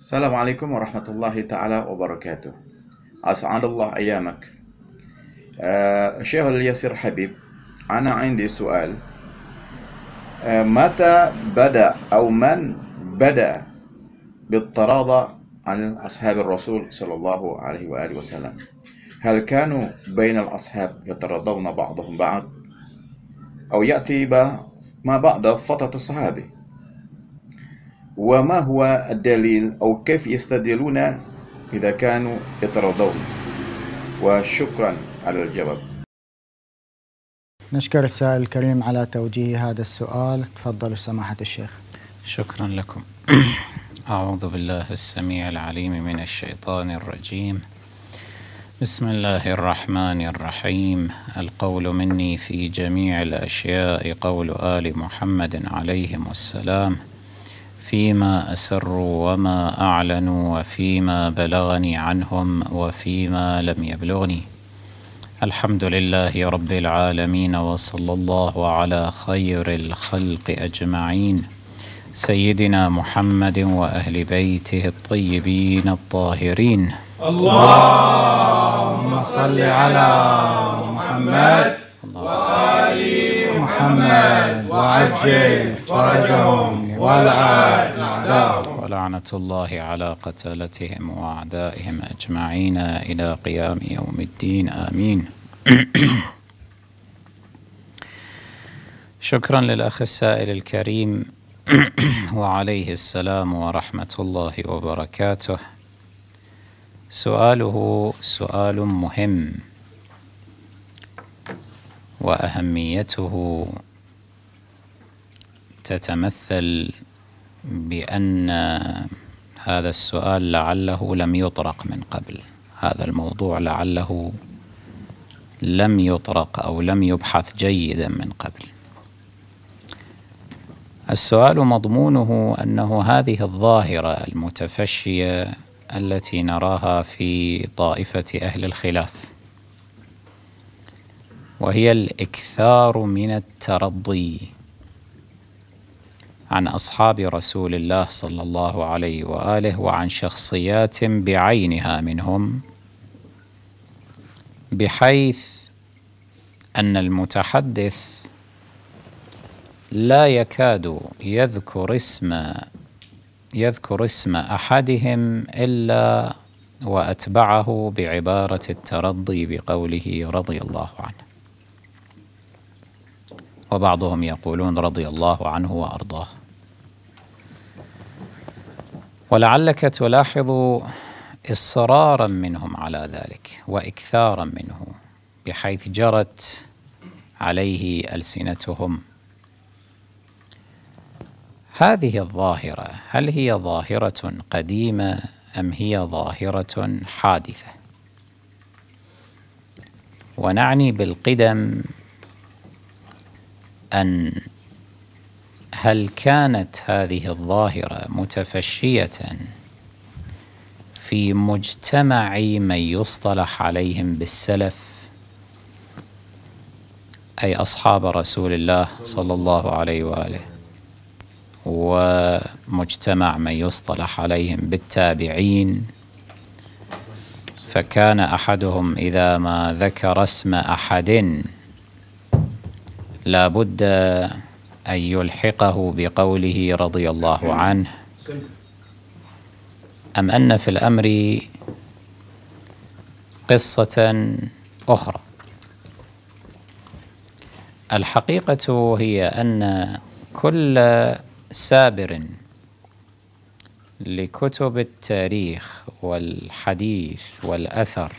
السلام عليكم ورحمة الله تعالى وبركاته أسعد الله أيامك أه شيخ اليسير حبيب أنا عندي سؤال أه متى بدأ أو من بدأ بالتراضى عن أصحاب الرسول صلى الله عليه وآله وسلم هل كانوا بين الأصحاب يتراضون بعضهم بعض أو يأتي ما بعد فترة الصحابي وما هو الدليل أو كيف يستدلون إذا كانوا يترضون وشكرا على الجواب نشكر السائل الكريم على توجيه هذا السؤال تفضل سماحة الشيخ شكرا لكم أعوذ بالله السميع العليم من الشيطان الرجيم بسم الله الرحمن الرحيم القول مني في جميع الأشياء قول آل محمد عليهم السلام فيما أسروا وما أعلنوا وفيما بلغني عنهم وفيما لم يبلغني الحمد لله رب العالمين وصلى الله على خير الخلق أجمعين سيدنا محمد وأهل بيته الطيبين الطاهرين اللهم صل على محمد وآل محمد وعجل فرجهم ولعنة الله على قتلتهم وأعدائهم أجمعين إلى قيام يوم الدين آمين شكرا للأخ السائل الكريم وعليه السلام ورحمة الله وبركاته سؤاله سؤال مهم وأهميته تتمثل بأن هذا السؤال لعله لم يطرق من قبل هذا الموضوع لعله لم يطرق أو لم يبحث جيدا من قبل السؤال مضمونه أنه هذه الظاهرة المتفشية التي نراها في طائفة أهل الخلاف وهي الإكثار من الترضي عن أصحاب رسول الله صلى الله عليه وآله وعن شخصيات بعينها منهم بحيث أن المتحدث لا يكاد يذكر اسم يذكر اسم أحدهم إلا وأتبعه بعبارة الترضي بقوله رضي الله عنه وبعضهم يقولون رضي الله عنه وأرضاه ولعلك تلاحظ اصرارا منهم على ذلك واكثارا منه بحيث جرت عليه السنتهم هذه الظاهره هل هي ظاهره قديمه ام هي ظاهره حادثه ونعني بالقدم ان هل كانت هذه الظاهرة متفشية في مجتمع من يصطلح عليهم بالسلف أي أصحاب رسول الله صلى الله عليه وآله ومجتمع من يصطلح عليهم بالتابعين فكان أحدهم إذا ما ذكر اسم أحد لابد أن يلحقه بقوله رضي الله عنه أم أن في الأمر قصة أخرى الحقيقة هي أن كل سابر لكتب التاريخ والحديث والأثر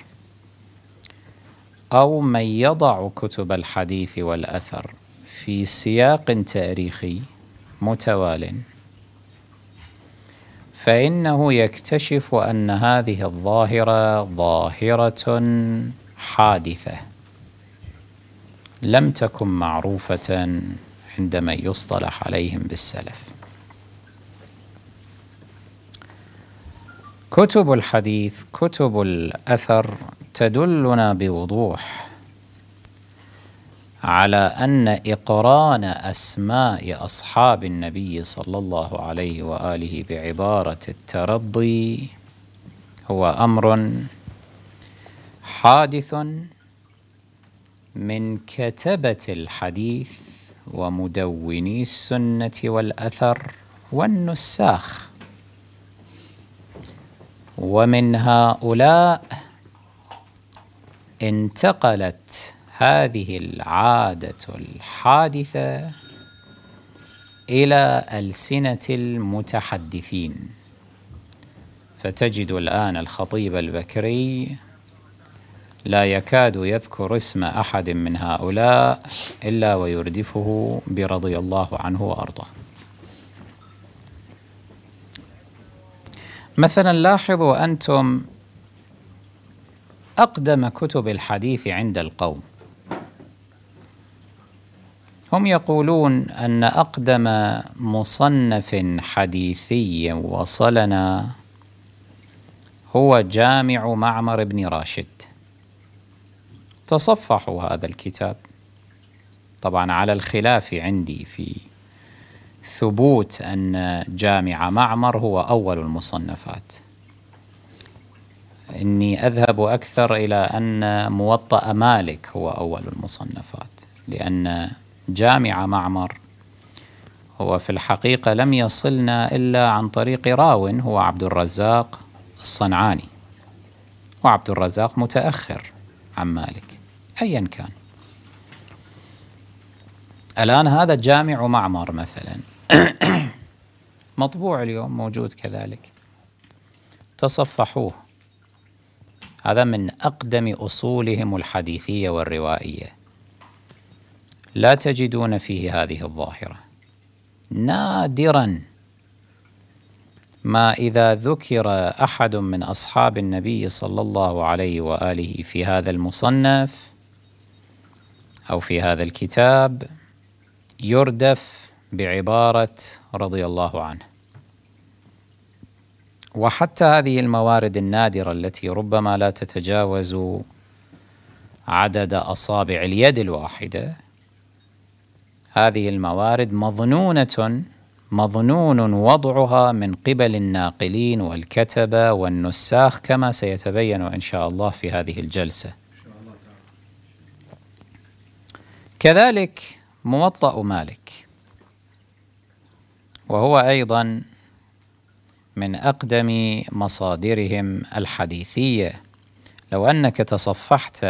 أو من يضع كتب الحديث والأثر في سياق تاريخي متوال فإنه يكتشف أن هذه الظاهرة ظاهرة حادثة لم تكن معروفة عند من يصطلح عليهم بالسلف كتب الحديث كتب الأثر تدلنا بوضوح على أن إقران أسماء أصحاب النبي صلى الله عليه وآله بعبارة الترضي هو أمر حادث من كتبة الحديث ومدوني السنة والأثر والنساخ ومن هؤلاء انتقلت هذه العادة الحادثة إلى ألسنة المتحدثين فتجد الآن الخطيب البكري لا يكاد يذكر اسم أحد من هؤلاء إلا ويردفه برضي الله عنه وأرضاه مثلا لاحظوا أنتم أقدم كتب الحديث عند القوم هم يقولون أن أقدم مصنف حديثي وصلنا هو جامع معمر بن راشد تصفحوا هذا الكتاب طبعا على الخلاف عندي في ثبوت أن جامع معمر هو أول المصنفات إني أذهب أكثر إلى أن موطأ مالك هو أول المصنفات لأن جامع معمر هو في الحقيقة لم يصلنا إلا عن طريق راو هو عبد الرزاق الصنعاني وعبد الرزاق متأخر عن مالك أيا كان الآن هذا جامع معمر مثلا مطبوع اليوم موجود كذلك تصفحوه هذا من أقدم أصولهم الحديثية والروائية لا تجدون فيه هذه الظاهرة نادرا ما إذا ذكر أحد من أصحاب النبي صلى الله عليه وآله في هذا المصنف أو في هذا الكتاب يردف بعبارة رضي الله عنه وحتى هذه الموارد النادرة التي ربما لا تتجاوز عدد أصابع اليد الواحدة هذه الموارد مظنونة مظنون وضعها من قبل الناقلين والكتبة والنساخ كما سيتبين إن شاء الله في هذه الجلسة كذلك موطأ مالك وهو أيضا من أقدم مصادرهم الحديثية لو أنك تصفحت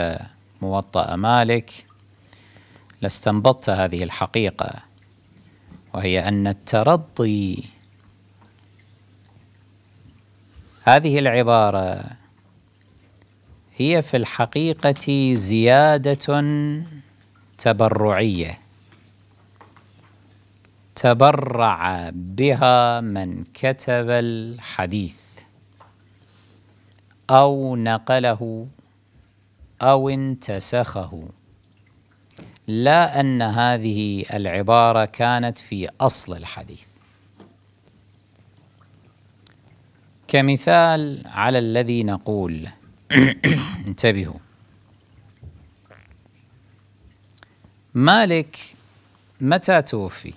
موطأ مالك لاستنبطت هذه الحقيقة وهي أن الترضي هذه العبارة هي في الحقيقة زيادة تبرعية تبرع بها من كتب الحديث أو نقله أو انتسخه لا أن هذه العبارة كانت في أصل الحديث كمثال على الذي نقول انتبهوا مالك متى توفي؟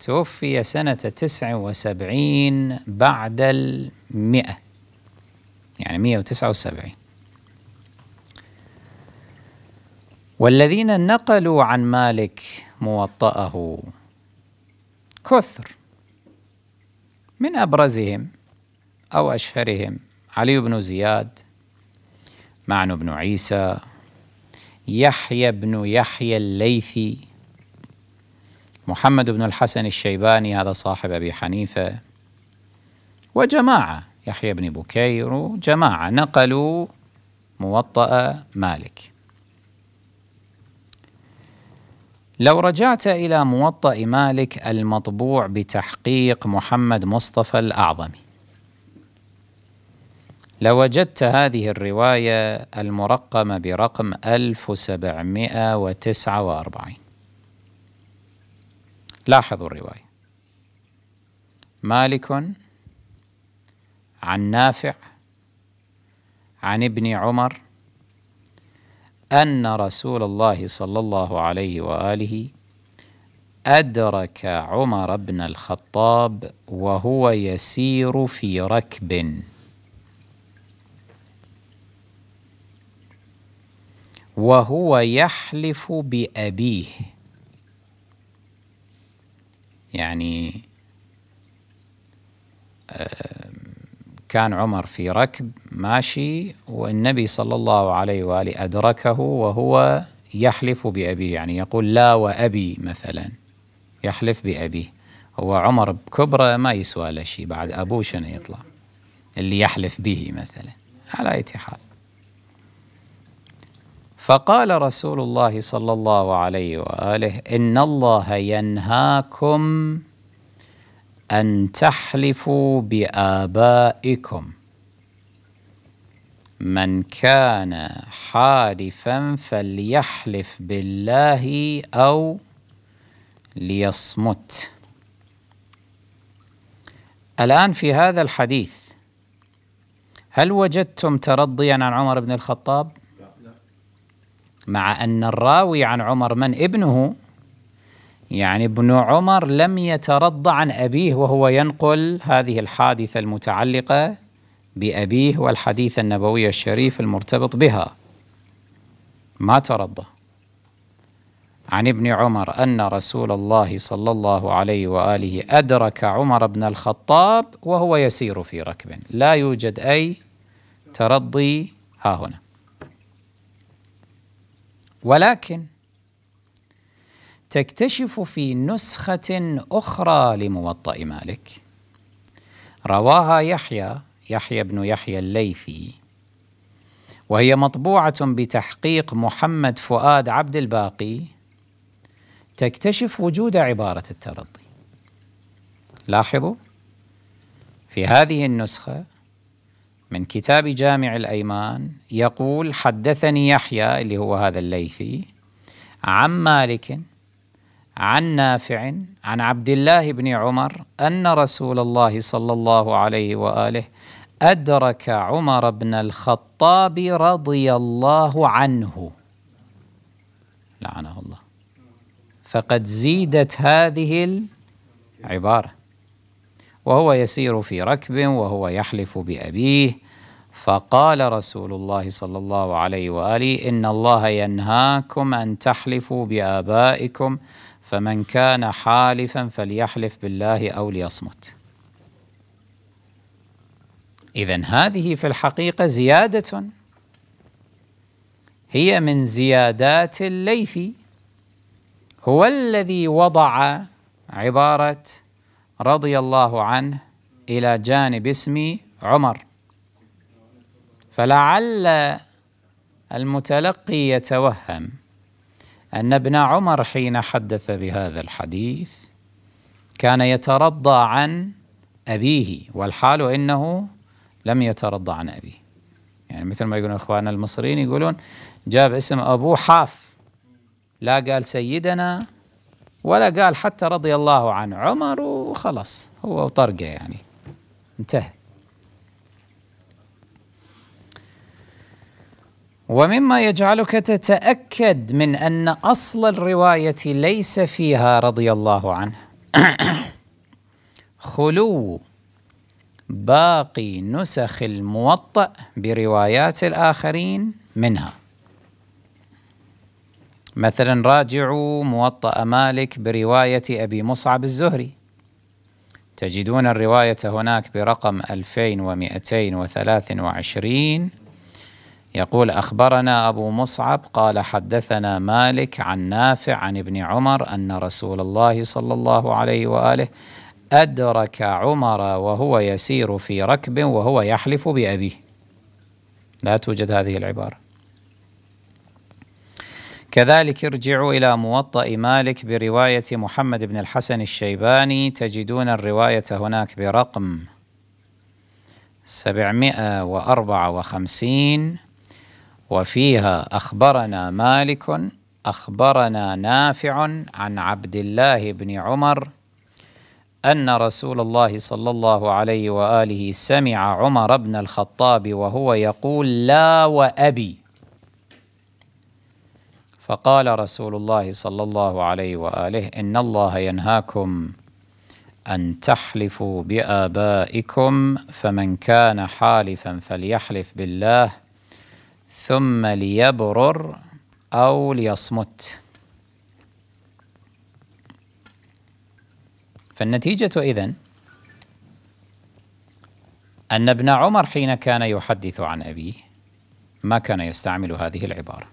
توفي سنة تسع وسبعين بعد المئة يعني مئة وتسعة وسبعين والذين نقلوا عن مالك موطأه كثر من أبرزهم أو أشهرهم علي بن زياد معن بن عيسى يحيى بن يحيى الليثي محمد بن الحسن الشيباني هذا صاحب أبي حنيفة وجماعة يحيى بن بكير جماعة نقلوا موطأ مالك لو رجعت إلى موطأ مالك المطبوع بتحقيق محمد مصطفى الأعظمي لوجدت هذه الرواية المرقمة برقم 1749 لاحظوا الرواية مالك عن نافع عن ابن عمر أن رسول الله صلى الله عليه وآله أدرك عمر بن الخطاب وهو يسير في ركب وهو يحلف بأبيه يعني آه كان عمر في ركب ماشي والنبي صلى الله عليه واله ادركه وهو يحلف بابيه يعني يقول لا وابي مثلا يحلف بابيه هو عمر بكبره ما يسوى له شيء بعد ابوه شنو يطلع اللي يحلف به مثلا على اي حال فقال رسول الله صلى الله عليه واله ان الله ينهاكم أن تحلفوا بآبائكم من كان حالفا فليحلف بالله أو ليصمت الآن في هذا الحديث هل وجدتم ترضيا عن عمر بن الخطاب؟ مع أن الراوي عن عمر من ابنه يعني ابن عمر لم يترضى عن أبيه وهو ينقل هذه الحادثة المتعلقة بأبيه والحديث النبوي الشريف المرتبط بها ما ترضى عن ابن عمر أن رسول الله صلى الله عليه وآله أدرك عمر بن الخطاب وهو يسير في ركب لا يوجد أي ترضي ها هنا ولكن تكتشف في نسخة أخرى لموطأ مالك رواها يحيى يحيى بن يحيى الليثي وهي مطبوعة بتحقيق محمد فؤاد عبد الباقي تكتشف وجود عبارة الترضي لاحظوا في هذه النسخة من كتاب جامع الأيمان يقول حدثني يحيى اللي هو هذا الليثي عن مالك عن نافع عن عبد الله بن عمر ان رسول الله صلى الله عليه واله ادرك عمر بن الخطاب رضي الله عنه لعنه الله فقد زيدت هذه العباره وهو يسير في ركب وهو يحلف بابيه فقال رسول الله صلى الله عليه واله ان الله ينهاكم ان تحلفوا بابائكم فمن كان حالفا فليحلف بالله او ليصمت. اذا هذه في الحقيقه زياده هي من زيادات الليث هو الذي وضع عباره رضي الله عنه الى جانب اسم عمر فلعل المتلقي يتوهم أن ابن عمر حين حدث بهذا الحديث كان يترضى عن أبيه والحال إنه لم يترضى عن أبيه يعني مثل ما يقولون إخواننا المصريين يقولون جاب اسم أبوه حاف لا قال سيدنا ولا قال حتى رضي الله عن عمر وخلص هو وطرقه يعني انتهى ومما يجعلك تتاكد من ان اصل الروايه ليس فيها رضي الله عنه خلو باقي نسخ الموطأ بروايات الآخرين منها مثلا راجعوا موطأ مالك برواية أبي مصعب الزهري تجدون الرواية هناك برقم 2223 يقول اخبرنا ابو مصعب قال حدثنا مالك عن نافع عن ابن عمر ان رسول الله صلى الله عليه واله ادرك عمر وهو يسير في ركب وهو يحلف بابيه لا توجد هذه العباره كذلك ارجعوا الى موطأ مالك بروايه محمد بن الحسن الشيباني تجدون الروايه هناك برقم 754 وفيها اخبرنا مالك اخبرنا نافع عن عبد الله بن عمر ان رسول الله صلى الله عليه واله سمع عمر بن الخطاب وهو يقول لا وابي فقال رسول الله صلى الله عليه واله ان الله ينهاكم أن تحلفوا بآبائكم فمن كان حالفا فليحلف بالله ثم ليبرر أو ليصمت فالنتيجة إذن أن ابن عمر حين كان يحدث عن أبيه ما كان يستعمل هذه العبارة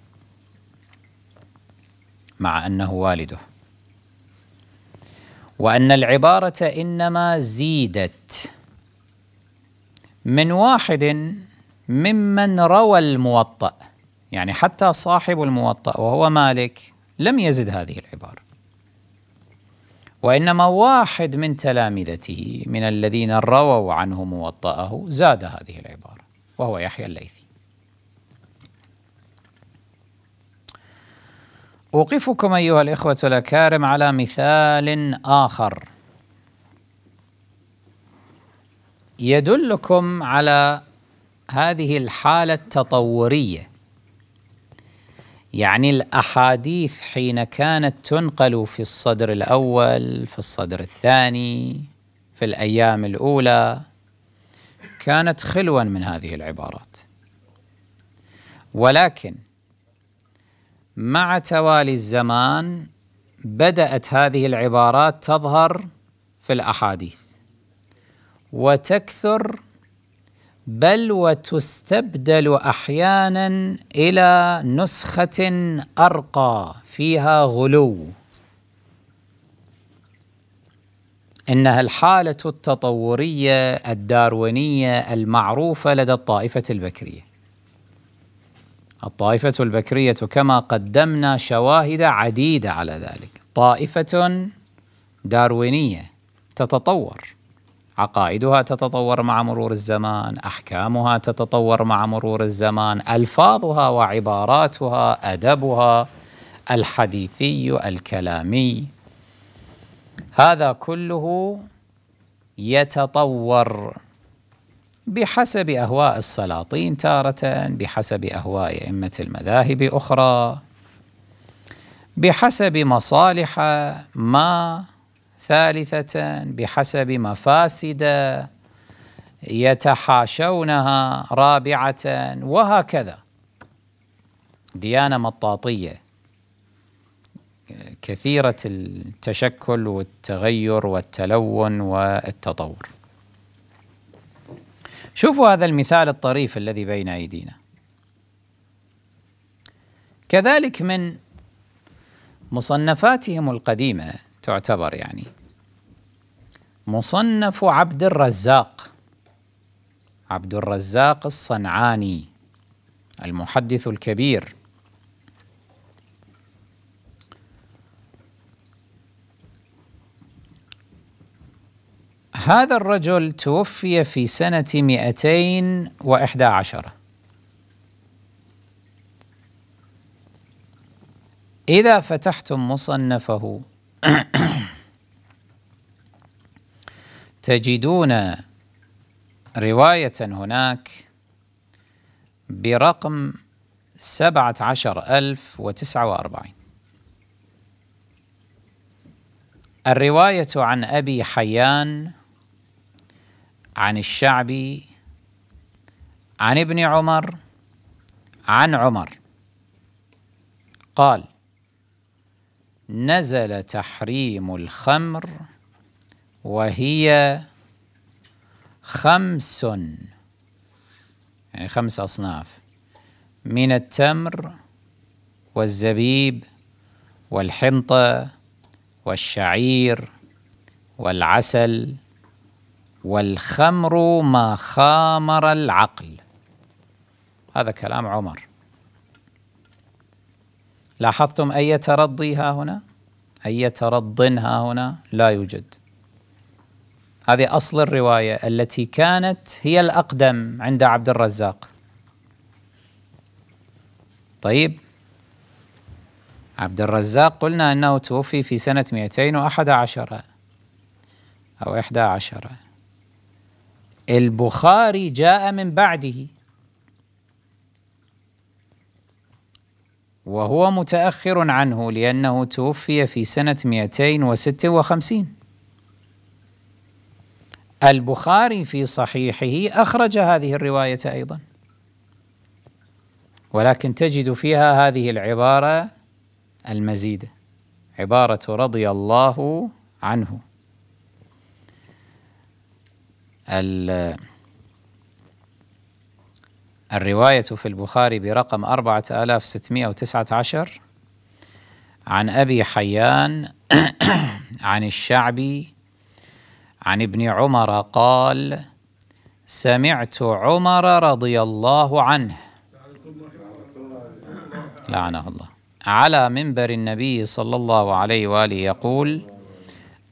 مع أنه والده وأن العبارة إنما زيدت من واحد ممن روى الموطأ يعني حتى صاحب الموطأ وهو مالك لم يزد هذه العبارة وإنما واحد من تلامذته من الذين رووا عنه موطأه زاد هذه العبارة وهو يحيى الليثي أوقفكم أيها الإخوة الأكارم على مثال آخر يدلكم على هذه الحالة التطورية يعني الأحاديث حين كانت تنقل في الصدر الأول في الصدر الثاني في الأيام الأولى كانت خلوا من هذه العبارات ولكن مع توالي الزمان بدأت هذه العبارات تظهر في الأحاديث وتكثر بل وتستبدل احيانا الى نسخه ارقى فيها غلو انها الحاله التطوريه الداروينيه المعروفه لدى الطائفه البكريه الطائفه البكريه كما قدمنا شواهد عديده على ذلك طائفه داروينيه تتطور عقائدها تتطور مع مرور الزمان احكامها تتطور مع مرور الزمان الفاظها وعباراتها ادبها الحديثي الكلامي هذا كله يتطور بحسب اهواء السلاطين تاره بحسب اهواء ائمه المذاهب اخرى بحسب مصالح ما ثالثة بحسب مفاسد يتحاشونها رابعة وهكذا ديانة مطاطية كثيرة التشكل والتغير والتلون والتطور شوفوا هذا المثال الطريف الذي بين أيدينا كذلك من مصنفاتهم القديمة تعتبر يعني مصنف عبد الرزاق عبد الرزاق الصنعاني المحدث الكبير هذا الرجل توفي في سنة 211 إذا فتحتم مصنفه تجدون رواية هناك برقم سبعة عشر ألف وتسعة وأربعين الرواية عن أبي حيان عن الشعبي عن ابن عمر عن عمر قال نزل تحريم الخمر وهي خمس يعني خمس أصناف من التمر والزبيب والحنطة والشعير والعسل والخمر ما خامر العقل هذا كلام عمر لاحظتم أي ترضي ها هنا أي ترض ها هنا لا يوجد هذه أصل الرواية التي كانت هي الأقدم عند عبد الرزاق طيب عبد الرزاق قلنا أنه توفي في سنة 211 أو 11 البخاري جاء من بعده وهو متأخر عنه لأنه توفي في سنة 256 البخاري في صحيحه اخرج هذه الروايه ايضا ولكن تجد فيها هذه العباره المزيده عباره رضي الله عنه الرواية في البخاري برقم 4619 عن أبي حيان عن الشعبي عن ابن عمر قال سمعت عمر رضي الله عنه لعنه الله على منبر النبي صلى الله عليه وآله يقول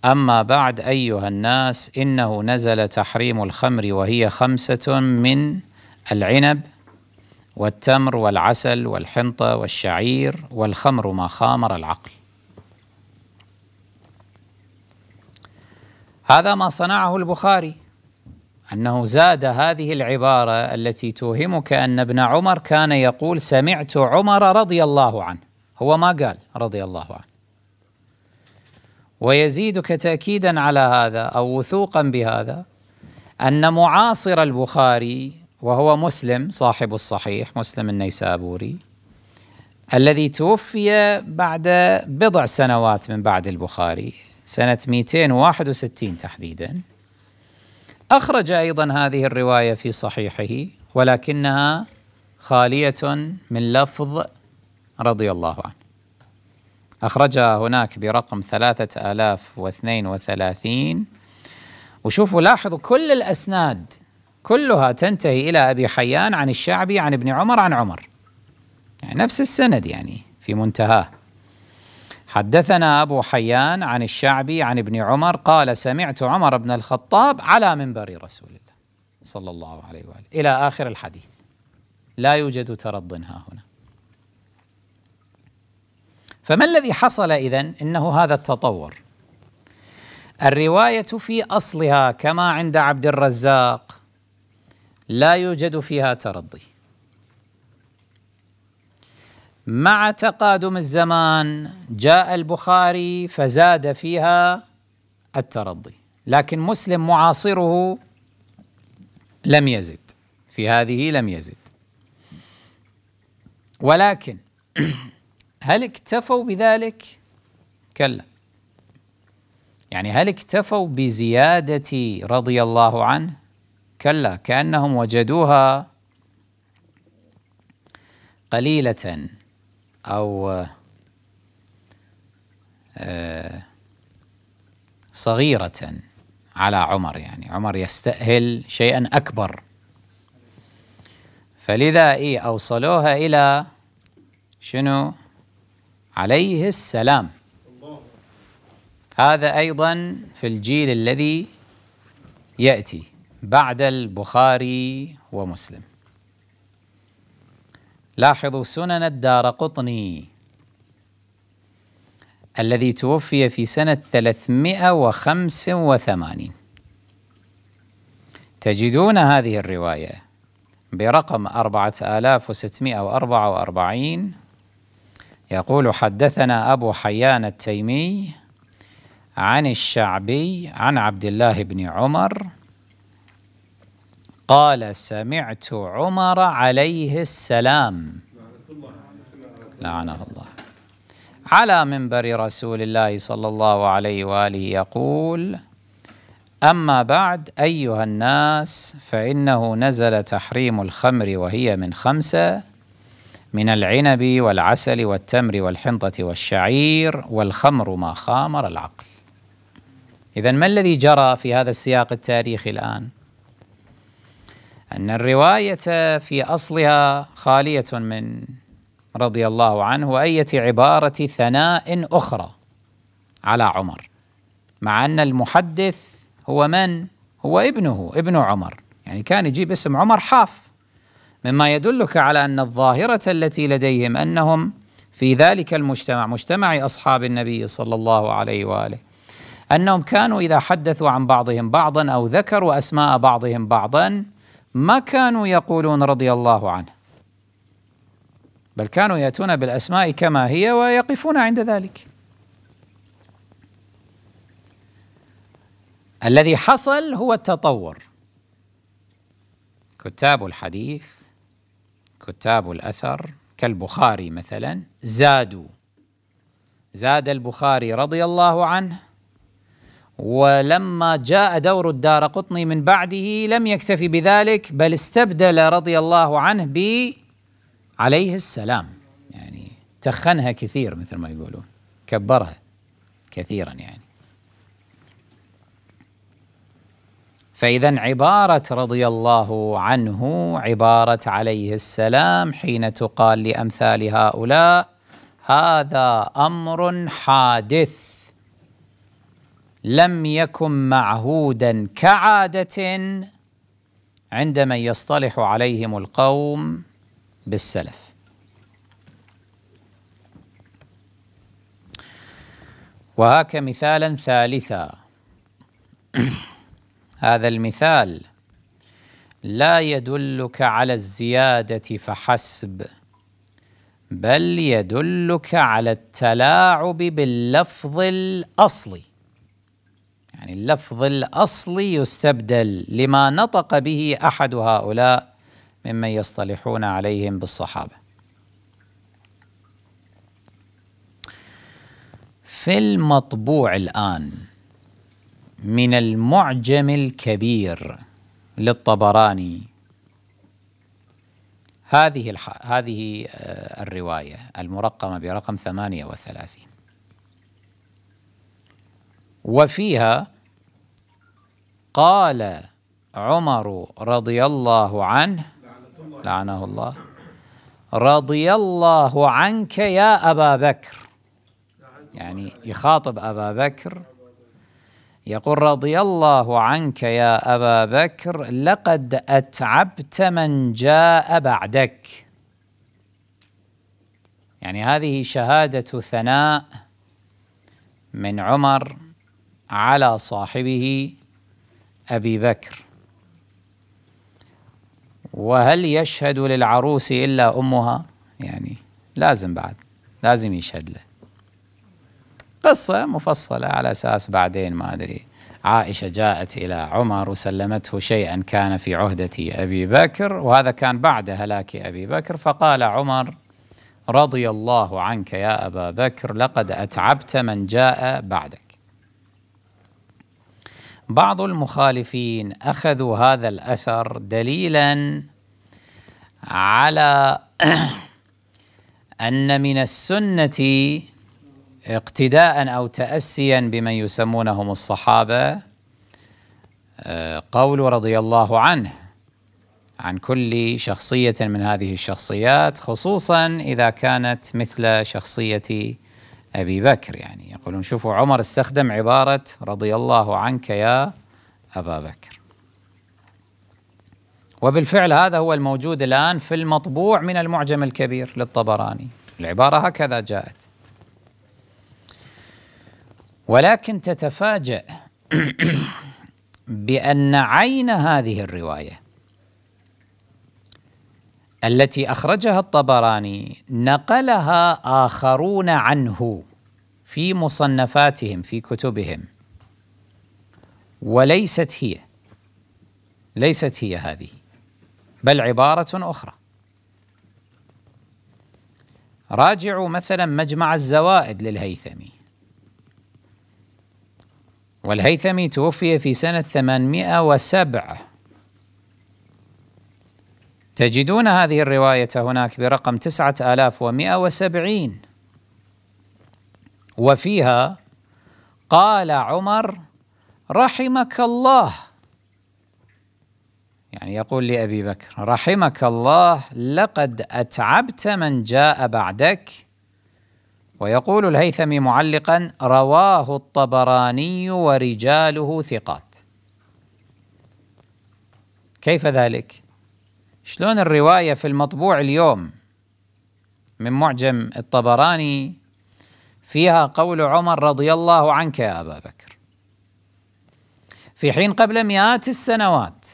أما بعد أيها الناس إنه نزل تحريم الخمر وهي خمسة من العنب والتمر والعسل والحنطة والشعير والخمر ما خامر العقل هذا ما صنعه البخاري انه زاد هذه العباره التي توهمك ان ابن عمر كان يقول سمعت عمر رضي الله عنه هو ما قال رضي الله عنه ويزيدك تاكيدا على هذا او وثوقا بهذا ان معاصر البخاري وهو مسلم صاحب الصحيح مسلم النيسابوري الذي توفي بعد بضع سنوات من بعد البخاري سنة 261 تحديدا أخرج أيضا هذه الرواية في صحيحه ولكنها خالية من لفظ رضي الله عنه أخرجها هناك برقم 3032 وشوفوا لاحظوا كل الأسناد كلها تنتهي إلى أبي حيان عن الشعبي عن ابن عمر عن عمر يعني نفس السند يعني في منتهاه حدثنا أبو حيان عن الشعبي عن ابن عمر قال سمعت عمر بن الخطاب على منبر رسول الله صلى الله عليه وآله إلى آخر الحديث لا يوجد ترض ها هنا فما الذي حصل إذن إنه هذا التطور الرواية في أصلها كما عند عبد الرزاق لا يوجد فيها ترضي مع تقادم الزمان جاء البخاري فزاد فيها الترضي لكن مسلم معاصره لم يزد في هذه لم يزد ولكن هل اكتفوا بذلك؟ كلا يعني هل اكتفوا بزيادة رضي الله عنه؟ كلا كأنهم وجدوها قليلة أو آه، صغيرة على عمر يعني عمر يستأهل شيئا أكبر فلذا إيه أوصلوها إلى شنو عليه السلام هذا أيضا في الجيل الذي يأتي بعد البخاري ومسلم لاحظوا سنن الدار قطني الذي توفي في سنة 385 تجدون هذه الرواية برقم 4644 يقول حدثنا أبو حيان التيمي عن الشعبي عن عبد الله بن عمر قال سمعت عمر عليه السلام لعنه الله على منبر رسول الله صلى الله عليه وآله يقول أما بعد أيها الناس فإنه نزل تحريم الخمر وهي من خمسة من العنب والعسل والتمر والحنطة والشعير والخمر ما خامر العقل إذا ما الذي جرى في هذا السياق التاريخي الآن؟ أن الرواية في أصلها خالية من رضي الله عنه أية عبارة ثناء أخرى على عمر مع أن المحدث هو من؟ هو ابنه ابن عمر يعني كان يجيب اسم عمر حاف مما يدلك على أن الظاهرة التي لديهم أنهم في ذلك المجتمع مجتمع أصحاب النبي صلى الله عليه وآله أنهم كانوا إذا حدثوا عن بعضهم بعضا أو ذكروا أسماء بعضهم بعضا ما كانوا يقولون رضي الله عنه بل كانوا ياتون بالاسماء كما هي ويقفون عند ذلك الذي حصل هو التطور كتاب الحديث كتاب الاثر كالبخاري مثلا زادوا زاد البخاري رضي الله عنه ولما جاء دور الدار قطني من بعده لم يكتفي بذلك بل استبدل رضي الله عنه ب عليه السلام يعني تخنها كثير مثل ما يقولون كبرها كثيرا يعني فإذا عبارة رضي الله عنه عبارة عليه السلام حين تقال لأمثال هؤلاء هذا أمر حادث لم يكن معهودا كعادة عند من يصطلح عليهم القوم بالسلف وهاك مثالا ثالثا هذا المثال لا يدلك على الزيادة فحسب بل يدلك على التلاعب باللفظ الأصلي يعني اللفظ الأصلي يستبدل لما نطق به أحد هؤلاء ممن يصطلحون عليهم بالصحابة في المطبوع الآن من المعجم الكبير للطبراني هذه هذه آه، الرواية المرقمة برقم 38 وفيها قال عمر رضي الله عنه لعنه الله رضي الله عنك يا أبا بكر يعني يخاطب أبا بكر يقول رضي الله عنك يا أبا بكر لقد أتعبت من جاء بعدك يعني هذه شهادة ثناء من عمر على صاحبه أبي بكر وهل يشهد للعروس إلا أمها يعني لازم بعد لازم يشهد له قصة مفصلة على أساس بعدين ما أدري عائشة جاءت إلى عمر وسلمته شيئا كان في عهدة أبي بكر وهذا كان بعد هلاك أبي بكر فقال عمر رضي الله عنك يا أبا بكر لقد أتعبت من جاء بعدك بعض المخالفين اخذوا هذا الاثر دليلا على ان من السنه اقتداء او تاسيا بمن يسمونهم الصحابه آه، قول رضي الله عنه عن كل شخصيه من هذه الشخصيات خصوصا اذا كانت مثل شخصيه أبي بكر يعني يقولون شوفوا عمر استخدم عبارة رضي الله عنك يا أبا بكر وبالفعل هذا هو الموجود الآن في المطبوع من المعجم الكبير للطبراني العبارة هكذا جاءت ولكن تتفاجأ بأن عين هذه الرواية التي اخرجها الطبراني نقلها اخرون عنه في مصنفاتهم في كتبهم وليست هي ليست هي هذه بل عباره اخرى راجعوا مثلا مجمع الزوائد للهيثمي والهيثمي توفي في سنة 807 تجدون هذه الرواية هناك برقم 9170 وفيها قال عمر رحمك الله يعني يقول لأبي بكر رحمك الله لقد أتعبت من جاء بعدك ويقول الهيثمي معلقا رواه الطبراني ورجاله ثقات كيف ذلك؟ شلون الرواية في المطبوع اليوم من معجم الطبراني فيها قول عمر رضي الله عنك يا أبا بكر في حين قبل مئات السنوات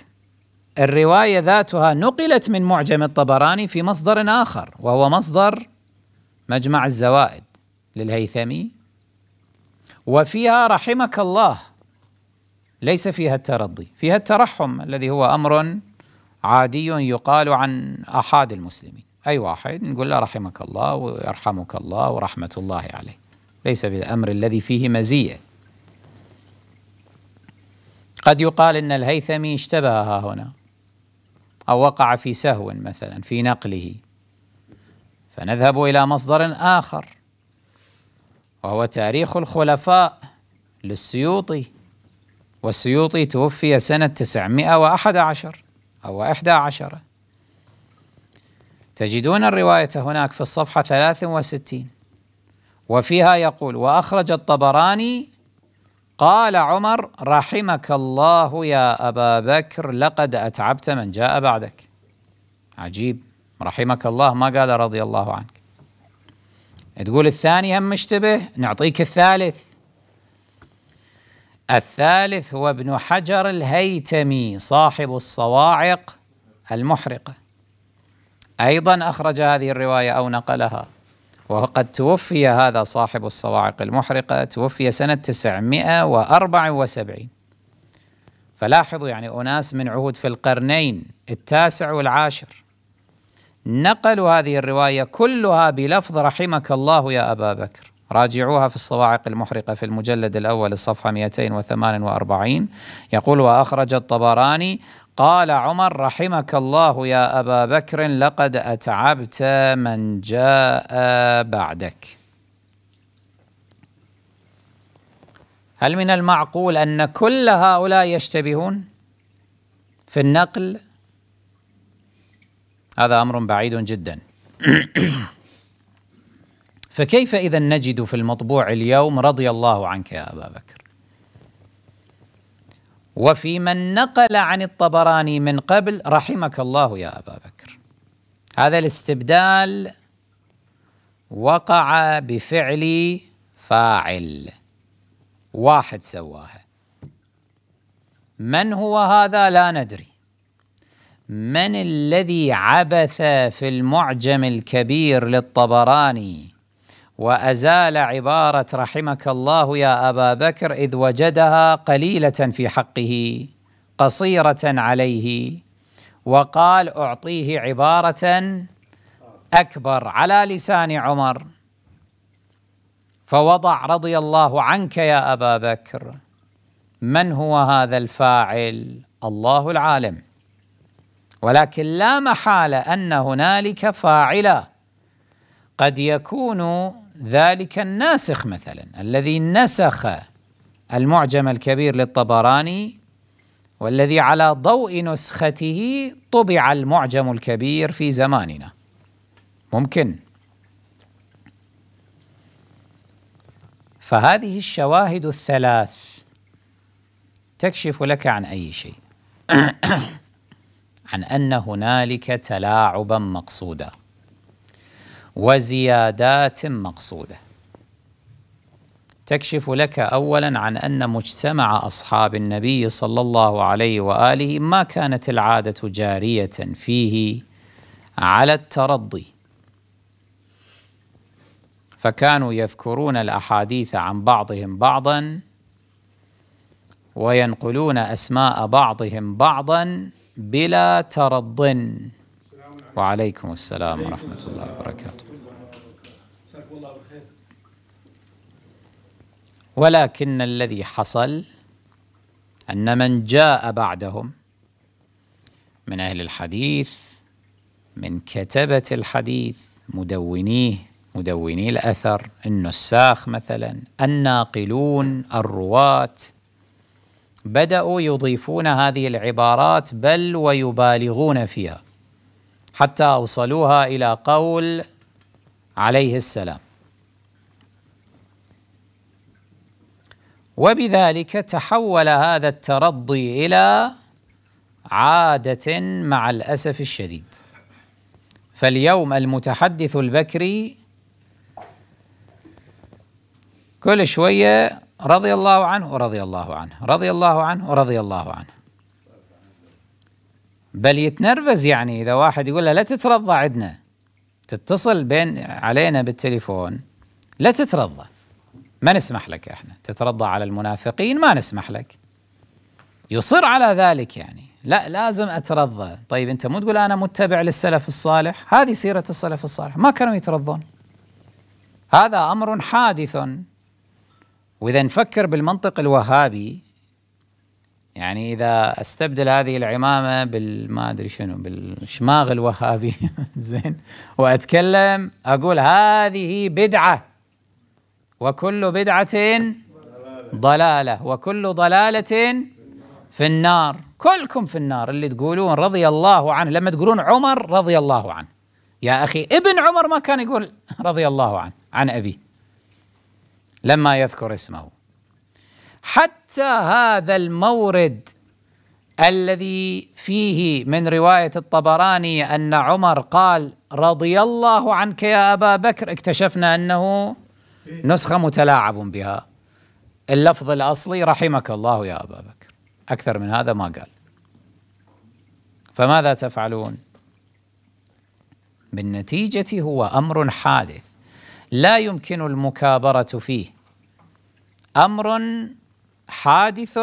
الرواية ذاتها نقلت من معجم الطبراني في مصدر آخر وهو مصدر مجمع الزوائد للهيثمي وفيها رحمك الله ليس فيها الترضي فيها الترحم الذي هو أمر عادي يقال عن احد المسلمين اي واحد نقول له رحمك الله ويرحمك الله ورحمه الله عليه ليس بالامر الذي فيه مزيه قد يقال ان الهيثمي اشتبه ها هنا او وقع في سهو مثلا في نقله فنذهب الى مصدر اخر وهو تاريخ الخلفاء للسيوطي والسيوطي توفي سنة 911 أو إحدى عشرة تجدون الرواية هناك في الصفحة 63 وفيها يقول وأخرج الطبراني قال عمر رحمك الله يا أبا بكر لقد أتعبت من جاء بعدك عجيب رحمك الله ما قال رضي الله عنك تقول الثاني هم مشتبه نعطيك الثالث الثالث هو ابن حجر الهيتمي صاحب الصواعق المحرقة أيضا أخرج هذه الرواية أو نقلها وقد توفي هذا صاحب الصواعق المحرقة توفي سنة 974 فلاحظوا يعني أناس من عهود في القرنين التاسع والعاشر نقلوا هذه الرواية كلها بلفظ رحمك الله يا أبا بكر راجعوها في الصواعق المحرقة في المجلد الأول الصفحة 248 يقول وأخرج الطبراني قال عمر رحمك الله يا أبا بكر لقد أتعبت من جاء بعدك هل من المعقول أن كل هؤلاء يشتبهون في النقل هذا أمر بعيد جدا فكيف إذا نجد في المطبوع اليوم رضي الله عنك يا أبا بكر وفي من نقل عن الطبراني من قبل رحمك الله يا أبا بكر هذا الاستبدال وقع بفعل فاعل واحد سواها من هو هذا لا ندري من الذي عبث في المعجم الكبير للطبراني وأزال عبارة رحمك الله يا أبا بكر إذ وجدها قليلة في حقه قصيرة عليه وقال أعطيه عبارة أكبر على لسان عمر فوضع رضي الله عنك يا أبا بكر من هو هذا الفاعل الله العالم ولكن لا محالة أن هنالك فاعلا قد يكون ذلك الناسخ مثلا الذي نسخ المعجم الكبير للطبراني والذي على ضوء نسخته طبع المعجم الكبير في زماننا ممكن فهذه الشواهد الثلاث تكشف لك عن أي شيء عن أن هنالك تلاعبا مقصودا وزيادات مقصودة تكشف لك أولا عن أن مجتمع أصحاب النبي صلى الله عليه وآله ما كانت العادة جارية فيه على الترضي فكانوا يذكرون الأحاديث عن بعضهم بعضا وينقلون أسماء بعضهم بعضا بلا ترضٍ وعليكم السلام ورحمة الله وبركاته ولكن الذي حصل أن من جاء بعدهم من أهل الحديث من كتبة الحديث مدونيه مدوني الأثر النساخ مثلا الناقلون الرواة بدأوا يضيفون هذه العبارات بل ويبالغون فيها حتى اوصلوها الى قول عليه السلام وبذلك تحول هذا الترضي الى عاده مع الاسف الشديد فاليوم المتحدث البكري كل شويه رضي الله عنه ورضي الله عنه رضي الله عنه ورضي الله عنه بل يتنرفز يعني اذا واحد يقول له لا تترضى عندنا تتصل بين علينا بالتليفون لا تترضى ما نسمح لك احنا تترضى على المنافقين ما نسمح لك يصر على ذلك يعني لا لازم اترضى طيب انت مو تقول انا متبع للسلف الصالح هذه سيره السلف الصالح ما كانوا يترضون هذا امر حادث واذا نفكر بالمنطق الوهابي يعني اذا استبدل هذه العمامه بالما ادري شنو بالشماغ الوهابي زين واتكلم اقول هذه بدعه وكل بدعه ضلاله وكل ضلاله في النار كلكم في النار اللي تقولون رضي الله عنه لما تقولون عمر رضي الله عنه يا اخي ابن عمر ما كان يقول رضي الله عنه عن ابيه لما يذكر اسمه حتى هذا المورد الذي فيه من روايه الطبراني ان عمر قال رضي الله عنك يا ابا بكر اكتشفنا انه نسخه متلاعب بها اللفظ الاصلي رحمك الله يا ابا بكر اكثر من هذا ما قال فماذا تفعلون بالنتيجه هو امر حادث لا يمكن المكابره فيه امر حادث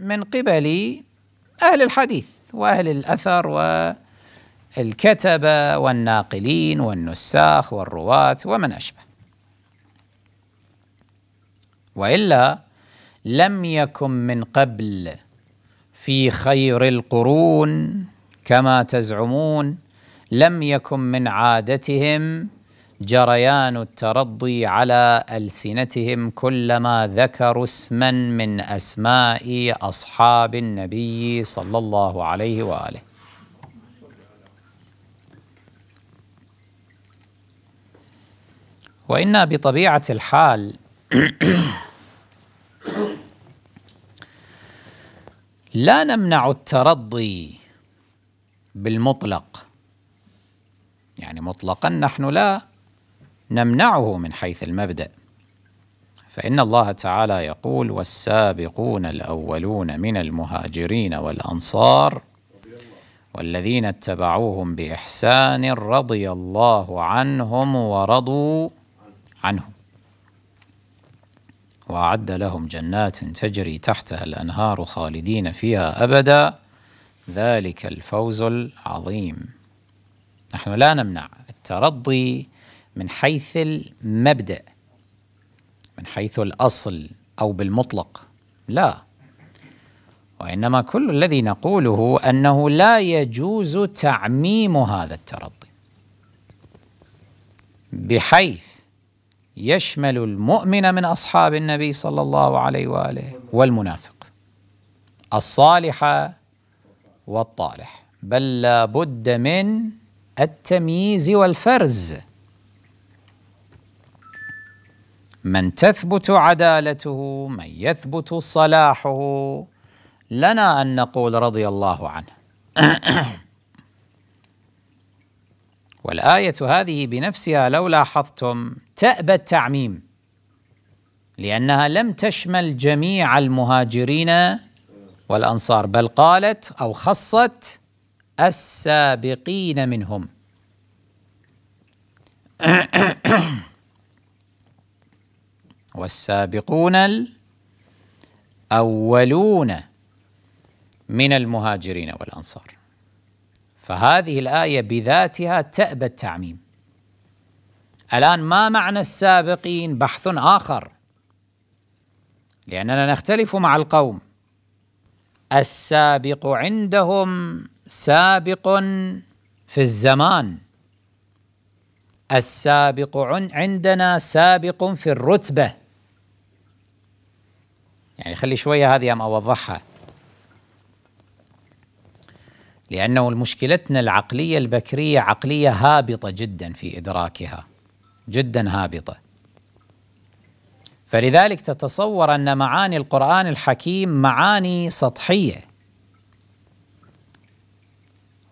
من قبل أهل الحديث وأهل الأثر والكتبة والناقلين والنساخ والرواة ومن أشبه وإلا لم يكن من قبل في خير القرون كما تزعمون لم يكن من عادتهم جريان الترضي على السنتهم كلما ذكروا اسما من اسماء اصحاب النبي صلى الله عليه واله وانا بطبيعه الحال لا نمنع الترضي بالمطلق يعني مطلقا نحن لا نمنعه من حيث المبدأ فإن الله تعالى يقول والسابقون الأولون من المهاجرين والأنصار والذين اتبعوهم بإحسان رضي الله عنهم ورضوا عنه وأعد لهم جنات تجري تحتها الأنهار خالدين فيها أبدا ذلك الفوز العظيم نحن لا نمنع الترضي من حيث المبدأ من حيث الأصل أو بالمطلق لا وإنما كل الذي نقوله أنه لا يجوز تعميم هذا الترضي بحيث يشمل المؤمن من أصحاب النبي صلى الله عليه وآله والمنافق الصالح والطالح بل لا بد من التمييز والفرز من تثبت عدالته من يثبت صلاحه لنا ان نقول رضي الله عنه والايه هذه بنفسها لو لاحظتم تابى التعميم لانها لم تشمل جميع المهاجرين والانصار بل قالت او خصت السابقين منهم والسابقون الأولون من المهاجرين والأنصار فهذه الآية بذاتها تأبى التعميم الآن ما معنى السابقين بحث آخر لأننا نختلف مع القوم السابق عندهم سابق في الزمان السابق عندنا سابق في الرتبه يعني خلي شوية هذه أم أوضحها لأنه مشكلتنا العقلية البكرية عقلية هابطة جدا في إدراكها جدا هابطة فلذلك تتصور أن معاني القرآن الحكيم معاني سطحية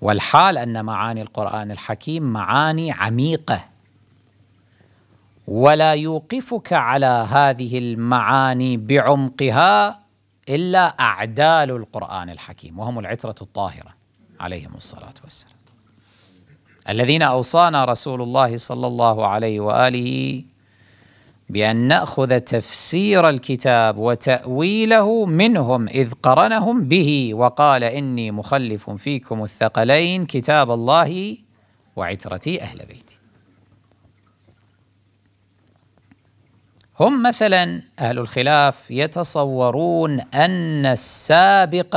والحال أن معاني القرآن الحكيم معاني عميقة ولا يوقفك على هذه المعاني بعمقها إلا أعدال القرآن الحكيم وهم العترة الطاهرة عليهم الصلاة والسلام الذين أوصانا رسول الله صلى الله عليه وآله بأن نأخذ تفسير الكتاب وتأويله منهم إذ قرنهم به وقال إني مخلف فيكم الثقلين كتاب الله وعترتي أهل بيتي هم مثلا أهل الخلاف يتصورون أن السابق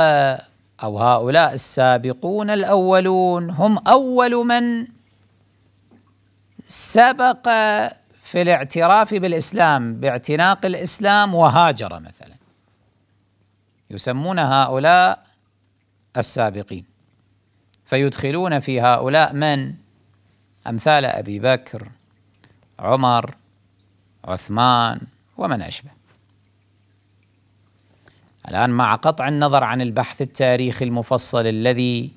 أو هؤلاء السابقون الأولون هم أول من سبق في الاعتراف بالإسلام باعتناق الإسلام وهاجر مثلا يسمون هؤلاء السابقين فيدخلون في هؤلاء من؟ أمثال أبي بكر عمر عثمان ومن أشبه الآن مع قطع النظر عن البحث التاريخي المفصل الذي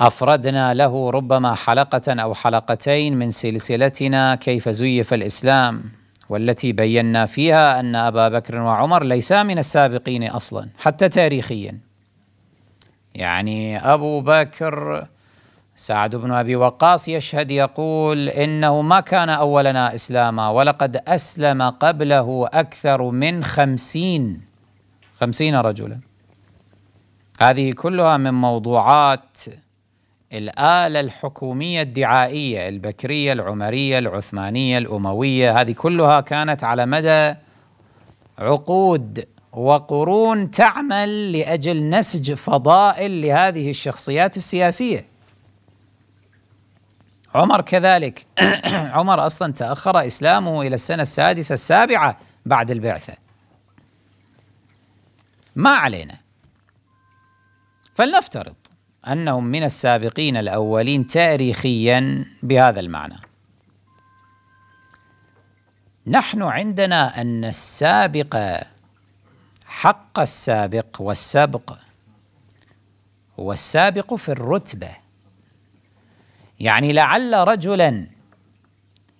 أفردنا له ربما حلقة أو حلقتين من سلسلتنا كيف زيف الإسلام والتي بينا فيها أن أبا بكر وعمر ليسا من السابقين أصلا حتى تاريخيا يعني أبو بكر سعد بن ابي وقاص يشهد يقول انه ما كان اولنا اسلاما ولقد اسلم قبله اكثر من خمسين خمسين رجلا هذه كلها من موضوعات الآلة الحكومية الدعائية البكرية العمرية العثمانية الأموية هذه كلها كانت على مدى عقود وقرون تعمل لأجل نسج فضائل لهذه الشخصيات السياسية عمر كذلك عمر أصلا تأخر إسلامه إلى السنة السادسة السابعة بعد البعثة ما علينا فلنفترض أنهم من السابقين الأولين تاريخيا بهذا المعنى نحن عندنا أن السابق حق السابق والسبق هو السابق في الرتبه يعني لعل رجلا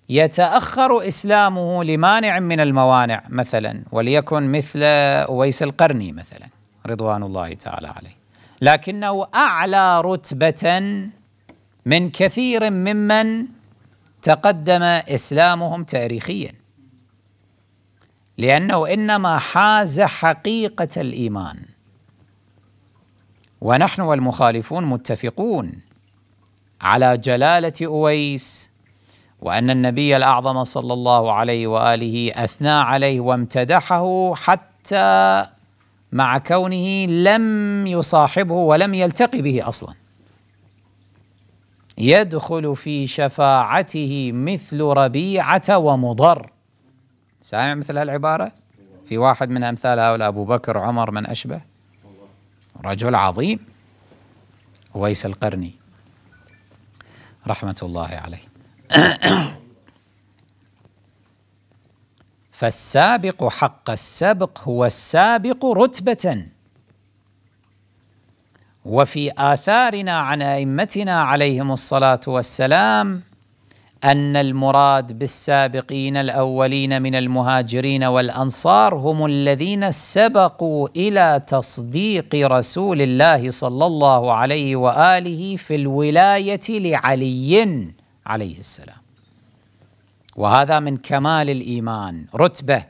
يتاخر اسلامه لمانع من الموانع مثلا وليكن مثل اويس القرني مثلا رضوان الله تعالى عليه لكنه اعلى رتبه من كثير ممن تقدم اسلامهم تاريخيا لانه انما حاز حقيقه الايمان ونحن والمخالفون متفقون على جلاله اويس وان النبي الاعظم صلى الله عليه واله اثنى عليه وامتدحه حتى مع كونه لم يصاحبه ولم يلتقي به اصلا يدخل في شفاعته مثل ربيعه ومضر سامع مثل هالعباره في واحد من امثال هؤلاء ابو بكر عمر من اشبه رجل عظيم ويس القرني رحمة الله عليه فالسابق حق السبق هو السابق رتبة وفي آثارنا عن أئمتنا عليهم الصلاة والسلام ان المراد بالسابقين الاولين من المهاجرين والانصار هم الذين سبقوا الى تصديق رسول الله صلى الله عليه واله في الولايه لعلي عليه السلام وهذا من كمال الايمان رتبه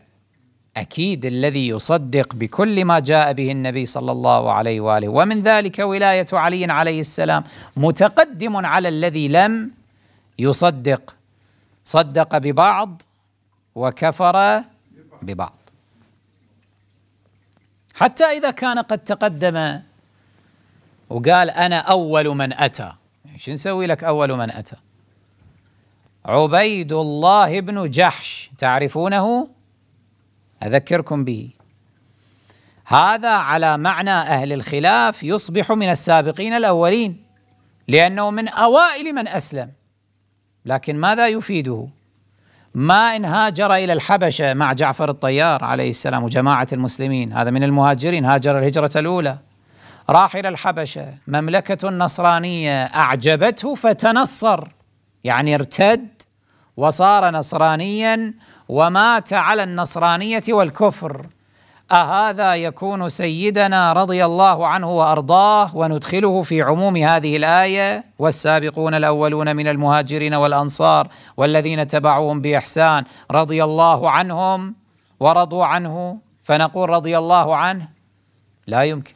اكيد الذي يصدق بكل ما جاء به النبي صلى الله عليه واله ومن ذلك ولايه علي عليه السلام متقدم على الذي لم يصدق صدق ببعض وكفر ببعض حتى إذا كان قد تقدم وقال أنا أول من أتى شو نسوي لك أول من أتى عبيد الله بن جحش تعرفونه أذكركم به هذا على معنى أهل الخلاف يصبح من السابقين الأولين لأنه من أوائل من أسلم لكن ماذا يفيده؟ ما إن هاجر إلى الحبشة مع جعفر الطيار عليه السلام وجماعة المسلمين هذا من المهاجرين هاجر الهجرة الأولى راح إلى الحبشة مملكة نصرانية أعجبته فتنصر يعني ارتد وصار نصرانيا ومات على النصرانية والكفر أهذا يكون سيدنا رضي الله عنه وأرضاه وندخله في عموم هذه الآية والسابقون الأولون من المهاجرين والأنصار والذين تبعوهم بإحسان رضي الله عنهم ورضوا عنه فنقول رضي الله عنه لا يمكن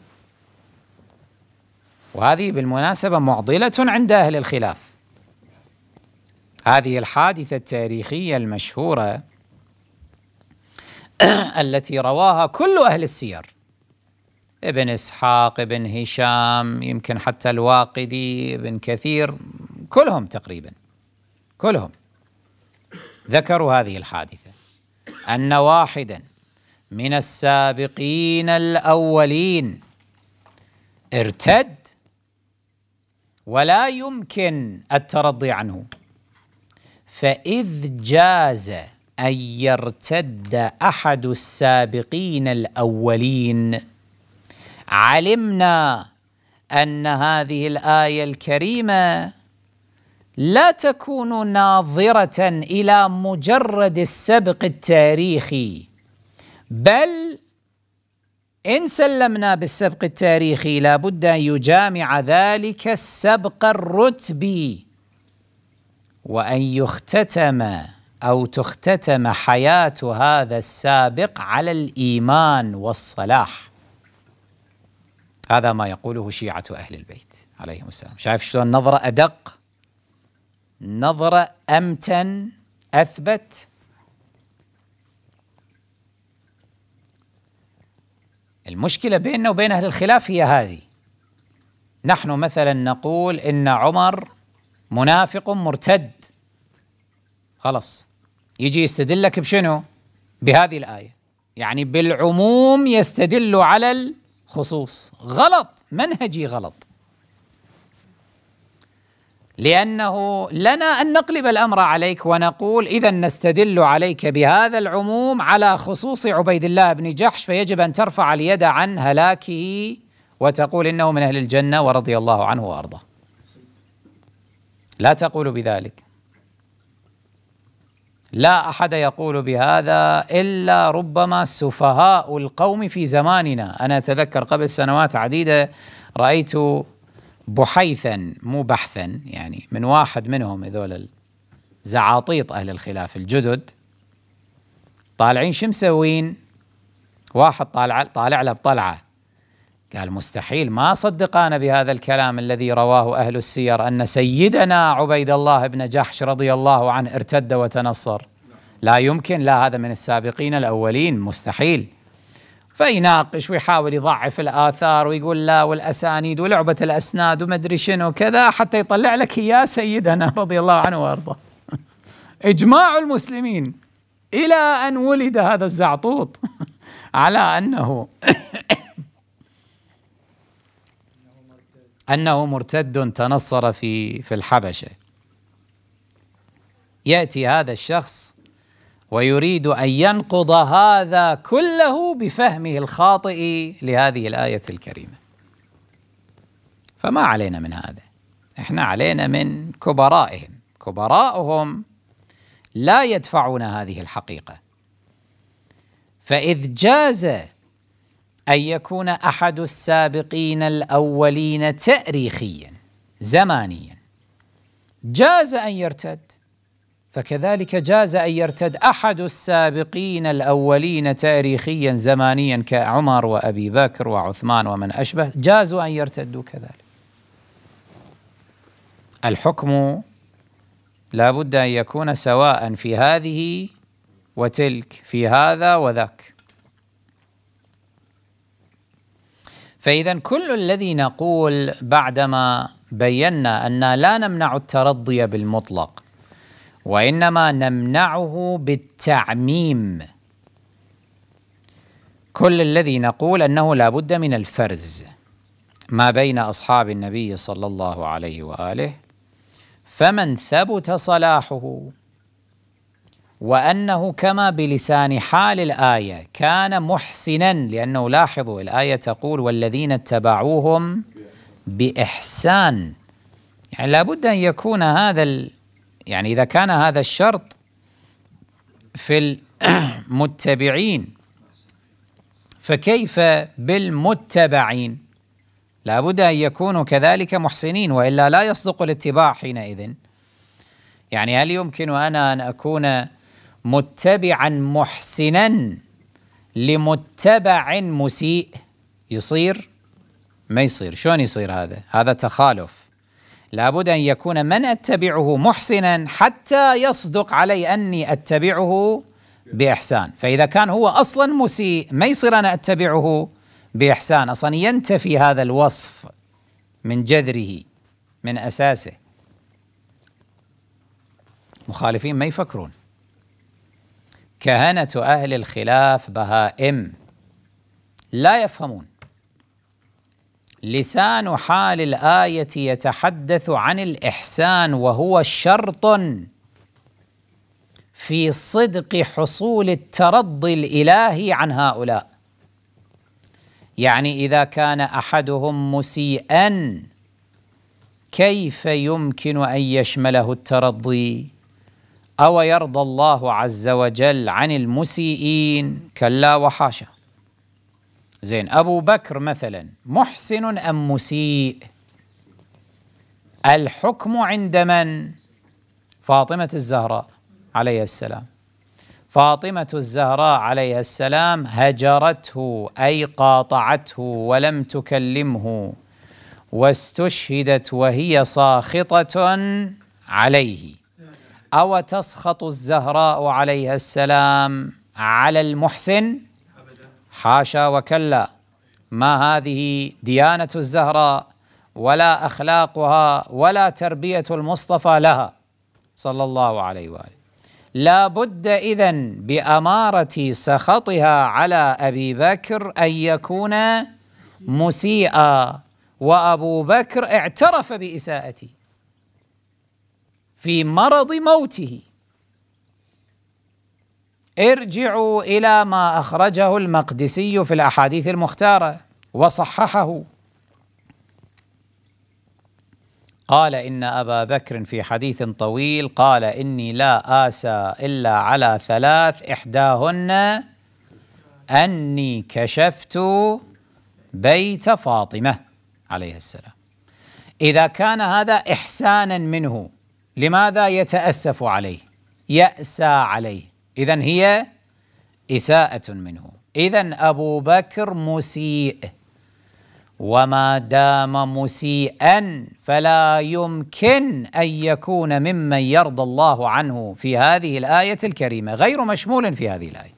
وهذه بالمناسبة معضلة عند أهل الخلاف هذه الحادثة التاريخية المشهورة التي رواها كل أهل السير ابن إسحاق ابن هشام يمكن حتى الواقدي ابن كثير كلهم تقريبا كلهم ذكروا هذه الحادثة أن واحدا من السابقين الأولين ارتد ولا يمكن الترضي عنه فإذ جاز أن يرتد أحد السابقين الأولين علمنا أن هذه الآية الكريمة لا تكون ناظرة إلى مجرد السبق التاريخي بل إن سلمنا بالسبق التاريخي لابد أن يجامع ذلك السبق الرتبي وأن يختتم او تختتم حياه هذا السابق على الايمان والصلاح هذا ما يقوله شيعه اهل البيت عليهم السلام شايف شلون نظره ادق نظره امتن اثبت المشكله بيننا وبين اهل الخلاف هي هذه نحن مثلا نقول ان عمر منافق مرتد خلص يجي يستدلك بشنو؟ بهذه الآية يعني بالعموم يستدل على الخصوص غلط منهجي غلط لأنه لنا أن نقلب الأمر عليك ونقول إذا نستدل عليك بهذا العموم على خصوص عبيد الله بن جحش فيجب أن ترفع اليد عن هلاكه وتقول إنه من أهل الجنة ورضي الله عنه وأرضاه لا تقول بذلك لا احد يقول بهذا الا ربما سفهاء القوم في زماننا انا اتذكر قبل سنوات عديده رايت بحيثا مو بحثا يعني من واحد منهم هذول زعاطيط اهل الخلاف الجدد طالعين شو مسوين؟ واحد طالع طالع له بطلعه قال مستحيل ما صدقان بهذا الكلام الذي رواه أهل السير أن سيدنا عبيد الله بن جحش رضي الله عنه ارتد وتنصر لا يمكن لا هذا من السابقين الأولين مستحيل فيناقش ويحاول يضعف الآثار ويقول لا والأسانيد ولعبة الأسناد ومدري شنو كذا حتى يطلع لك إياه سيدنا رضي الله عنه وأرضاه إجماع المسلمين إلى أن ولد هذا الزعطوط على أنه أنه مرتد تنصر في في الحبشة يأتي هذا الشخص ويريد أن ينقض هذا كله بفهمه الخاطئ لهذه الآية الكريمة فما علينا من هذا احنا علينا من كبرائهم كبراؤهم لا يدفعون هذه الحقيقة فإذ جاز أن يكون أحد السابقين الأولين تاريخيا زمانيا جاز أن يرتد فكذلك جاز أن يرتد أحد السابقين الأولين تاريخيا زمانيا كعمر وأبي بكر وعثمان ومن أشبه جازوا أن يرتدوا كذلك الحكم لا بد أن يكون سواء في هذه وتلك في هذا وذاك فإذا كل الذي نقول بعدما بينا أن لا نمنع الترضي بالمطلق وإنما نمنعه بالتعميم كل الذي نقول أنه لا بد من الفرز ما بين أصحاب النبي صلى الله عليه وآله فمن ثبت صلاحه وأنه كما بلسان حال الآية كان محسنا لأنه لاحظوا الآية تقول والذين اتبعوهم بإحسان يعني لابد أن يكون هذا ال يعني إذا كان هذا الشرط في المتبعين فكيف بالمتبعين لابد أن يكونوا كذلك محسنين وإلا لا يصدق الاتباع حينئذ يعني هل يمكن أنا أن أكون متبعا محسنا لمتبع مسيء يصير ما يصير شلون يصير هذا هذا تخالف لابد أن يكون من أتبعه محسنا حتى يصدق علي أني أتبعه بإحسان فإذا كان هو أصلا مسيء ما يصير أنا أتبعه بإحسان أصلا ينتفي هذا الوصف من جذره من أساسه مخالفين ما يفكرون كهنة أهل الخلاف بهائم لا يفهمون لسان حال الآية يتحدث عن الإحسان وهو شرط في صدق حصول الترضي الإلهي عن هؤلاء يعني إذا كان أحدهم مسيئا كيف يمكن أن يشمله الترضي؟ أو يرضى الله عز وجل عن المسيئين كلا وحاشا زين أبو بكر مثلا محسن أم مسيء الحكم عند من فاطمة الزهراء عليها السلام فاطمة الزهراء عليها السلام هجرته أي قاطعته ولم تكلمه واستشهدت وهي ساخطة عليه أو تسخط الزهراء عليها السلام على المحسن حاشا وكلا ما هذه ديانة الزهراء ولا أخلاقها ولا تربية المصطفى لها صلى الله عليه وآله لا بد إذن بأمارة سخطها على أبي بكر أن يكون مسيئا وأبو بكر اعترف بإساءته في مرض موته ارجعوا الى ما اخرجه المقدسي في الاحاديث المختاره وصححه قال ان ابا بكر في حديث طويل قال اني لا اسى الا على ثلاث احداهن اني كشفت بيت فاطمه عليه السلام اذا كان هذا احسانا منه لماذا يتاسف عليه ياسى عليه اذا هي اساءه منه اذا ابو بكر مسيء وما دام مسيئا فلا يمكن ان يكون ممن يرضى الله عنه في هذه الايه الكريمه غير مشمول في هذه الايه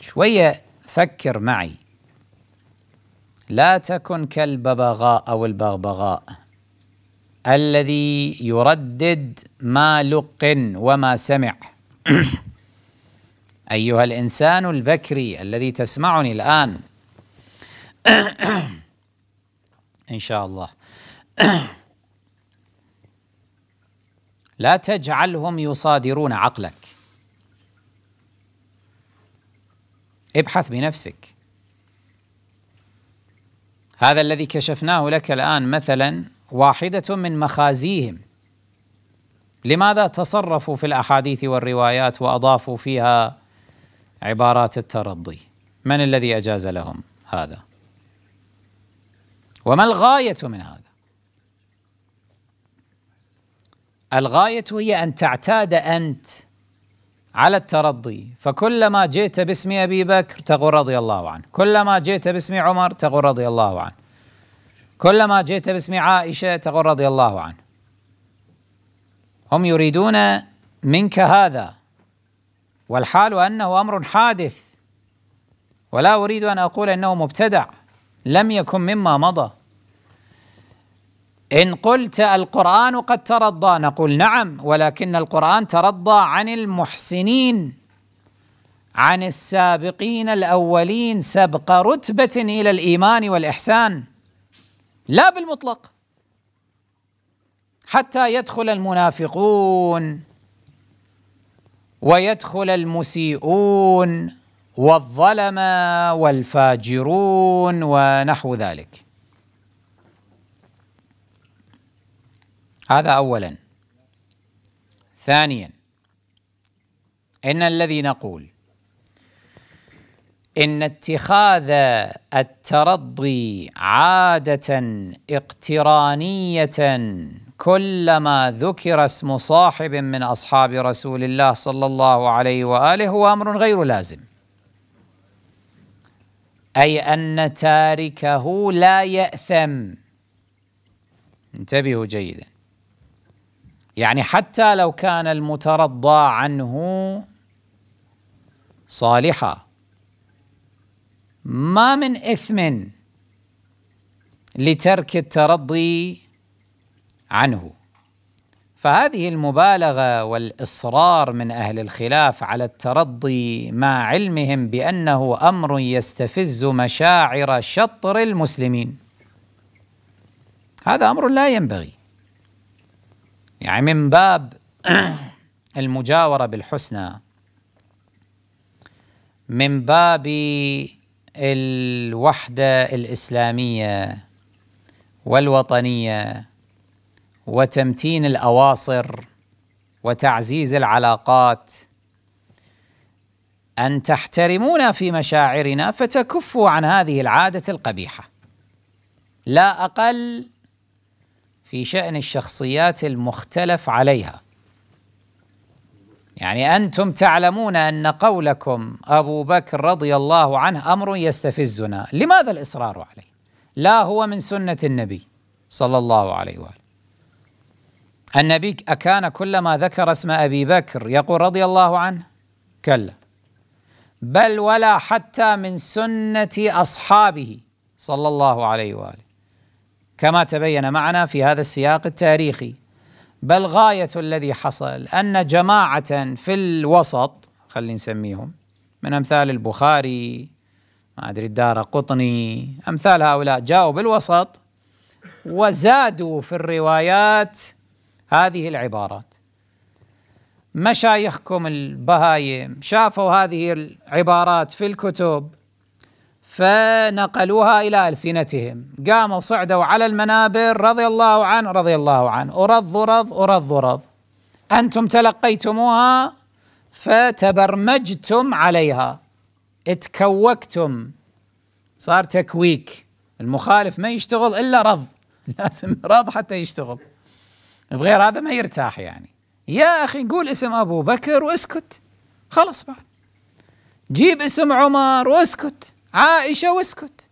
شويه فكر معي لا تكن كالببغاء او البغبغاء الذي يردد ما لقن وما سمع أيها الإنسان البكري الذي تسمعني الآن إن شاء الله لا تجعلهم يصادرون عقلك ابحث بنفسك هذا الذي كشفناه لك الآن مثلا واحدة من مخازيهم لماذا تصرفوا في الأحاديث والروايات وأضافوا فيها عبارات الترضي من الذي أجاز لهم هذا وما الغاية من هذا الغاية هي أن تعتاد أنت على الترضي فكلما جئت باسم أبي بكر تقول رضي الله عنه كلما جئت باسم عمر تقول رضي الله عنه كلما جئت باسم عائشة تقول رضي الله عنه هم يريدون منك هذا والحال أنه أمر حادث ولا أريد أن أقول أنه مبتدع لم يكن مما مضى إن قلت القرآن قد ترضى نقول نعم ولكن القرآن ترضى عن المحسنين عن السابقين الأولين سبق رتبة إلى الإيمان والإحسان لا بالمطلق حتى يدخل المنافقون ويدخل المسيئون والظلمه والفاجرون ونحو ذلك هذا اولا ثانيا ان الذي نقول ان اتخاذ الترضي عاده اقترانيه كلما ذكر اسم صاحب من اصحاب رسول الله صلى الله عليه واله هو امر غير لازم اي ان تاركه لا ياثم انتبهوا جيدا يعني حتى لو كان المترضى عنه صالحا ما من إثم لترك الترضي عنه فهذه المبالغه والاصرار من اهل الخلاف على الترضي مع علمهم بانه امر يستفز مشاعر شطر المسلمين هذا امر لا ينبغي يعني من باب المجاوره بالحسنى من باب الوحدة الإسلامية والوطنية وتمتين الأواصر وتعزيز العلاقات أن تحترمونا في مشاعرنا فتكفوا عن هذه العادة القبيحة لا أقل في شأن الشخصيات المختلف عليها يعني انتم تعلمون ان قولكم ابو بكر رضي الله عنه امر يستفزنا، لماذا الاصرار عليه؟ لا هو من سنه النبي صلى الله عليه واله. النبي اكان كلما ذكر اسم ابي بكر يقول رضي الله عنه؟ كلا. بل ولا حتى من سنه اصحابه صلى الله عليه واله. كما تبين معنا في هذا السياق التاريخي بل غاية الذي حصل أن جماعة في الوسط خلينا نسميهم من أمثال البخاري ما أدري الدار قطني أمثال هؤلاء جاءوا بالوسط وزادوا في الروايات هذه العبارات مشايخكم البهايم شافوا هذه العبارات في الكتب فنقلوها إلى ألسنتهم قاموا صعدوا على المنابر رضي الله عنه رضي الله عنه أرض رض أرض رض أنتم تلقيتموها فتبرمجتم عليها اتكوكتم صار تكويك المخالف ما يشتغل إلا رض لازم رض حتى يشتغل بغير هذا ما يرتاح يعني يا أخي قول اسم أبو بكر واسكت خلص بعد جيب اسم عمر واسكت عائشه واسكت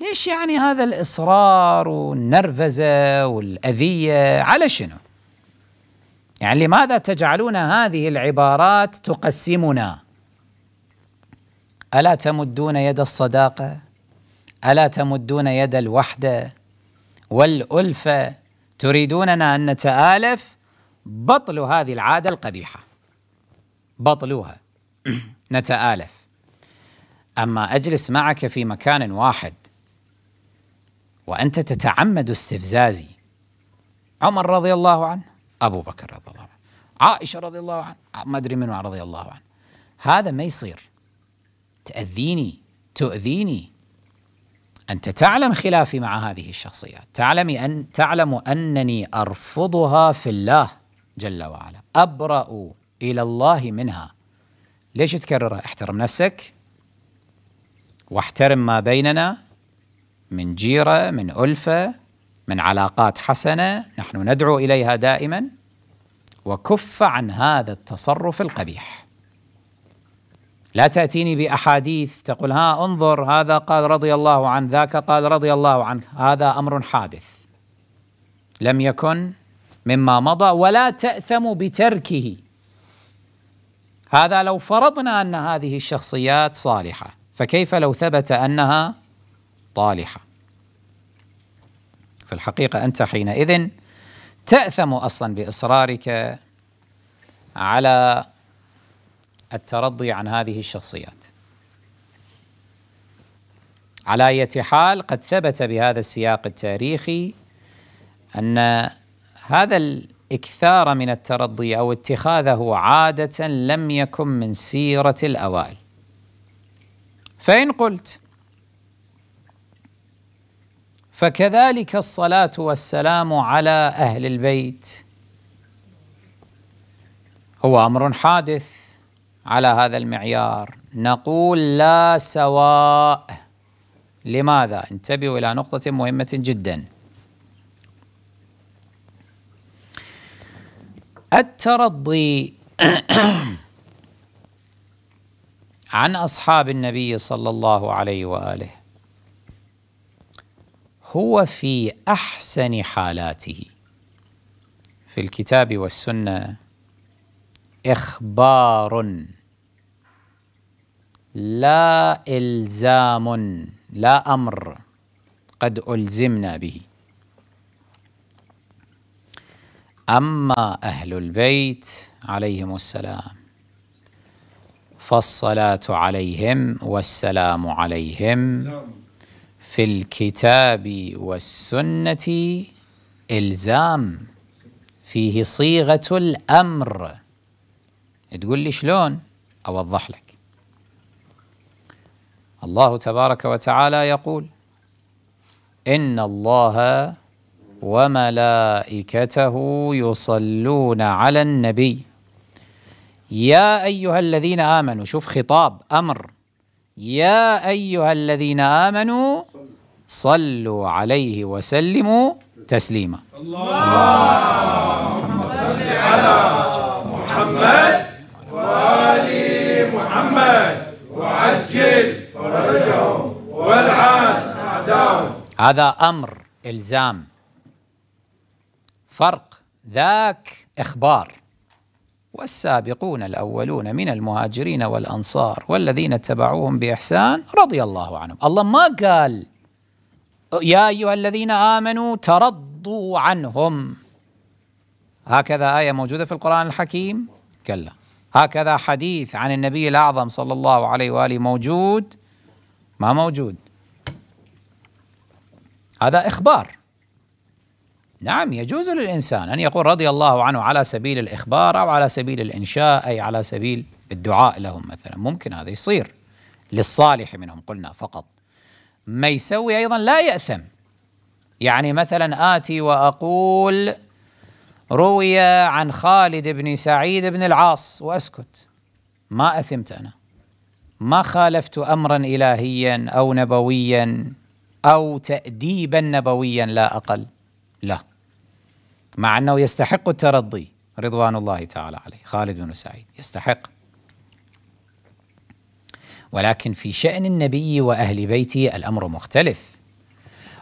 ليش يعني هذا الاصرار والنرفزه والاذيه على شنو؟ يعني لماذا تجعلون هذه العبارات تقسمنا؟ الا تمدون يد الصداقه؟ الا تمدون يد الوحده والالفه؟ تريدوننا ان نتالف؟ بطلوا هذه العاده القبيحه بطلوها نتالف اما اجلس معك في مكان واحد وانت تتعمد استفزازي عمر رضي الله عنه ابو بكر رضي الله عنه عائشه رضي الله عنه ما ادري من رضي الله عنه هذا ما يصير تاذيني تؤذيني انت تعلم خلافي مع هذه الشخصيات تعلم ان تعلم انني ارفضها في الله جل وعلا ابرأ الى الله منها ليش تكررها احترم نفسك واحترم ما بيننا من جيرة من ألفة من علاقات حسنة نحن ندعو إليها دائما وكف عن هذا التصرف القبيح لا تأتيني بأحاديث تقول ها انظر هذا قال رضي الله عن ذاك قال رضي الله عنه هذا أمر حادث لم يكن مما مضى ولا تأثم بتركه هذا لو فرضنا أن هذه الشخصيات صالحة فكيف لو ثبت انها طالحه في الحقيقه انت حينئذ تاثم اصلا باصرارك على الترضي عن هذه الشخصيات على اية حال قد ثبت بهذا السياق التاريخي أن هذا الإكثار من الترضي أو اتخاذه عادة لم يكن من سيرة الأوائل فإن قلت فكذلك الصلاة والسلام على أهل البيت هو أمر حادث على هذا المعيار نقول لا سواء لماذا؟ انتبهوا إلى نقطة مهمة جدا الترضي عن أصحاب النبي صلى الله عليه وآله هو في أحسن حالاته في الكتاب والسنة إخبار لا إلزام لا أمر قد ألزمنا به أما أهل البيت عليهم السلام فالصلاة عليهم والسلام عليهم في الكتاب والسنة إلزام فيه صيغة الأمر تقول لي شلون أوضح لك الله تبارك وتعالى يقول إن الله وملائكته يصلون على النبي يا ايها الذين امنوا شوف خطاب امر يا ايها الذين امنوا صلوا عليه وسلموا تسليما اللهم صل على محمد وال محمد وعجل فرجهم والعن اعداهم هذا امر الزام فرق ذاك اخبار والسابقون الاولون من المهاجرين والانصار والذين اتبعوهم باحسان رضي الله عنهم، الله ما قال يا ايها الذين امنوا ترضوا عنهم. هكذا ايه موجوده في القران الحكيم؟ كلا. هكذا حديث عن النبي الاعظم صلى الله عليه واله موجود؟ ما موجود. هذا اخبار نعم يجوز للإنسان أن يقول رضي الله عنه على سبيل الإخبار أو على سبيل الإنشاء أي على سبيل الدعاء لهم مثلا ممكن هذا يصير للصالح منهم قلنا فقط ما يسوي أيضا لا يأثم يعني مثلا آتي وأقول روي عن خالد بن سعيد بن العاص وأسكت ما أثمت أنا ما خالفت أمرا إلهيا أو نبويا أو تأديبا نبويا لا أقل له مع أنه يستحق الترضي رضوان الله تعالى عليه خالد بن سعيد يستحق ولكن في شأن النبي وأهل بيته الأمر مختلف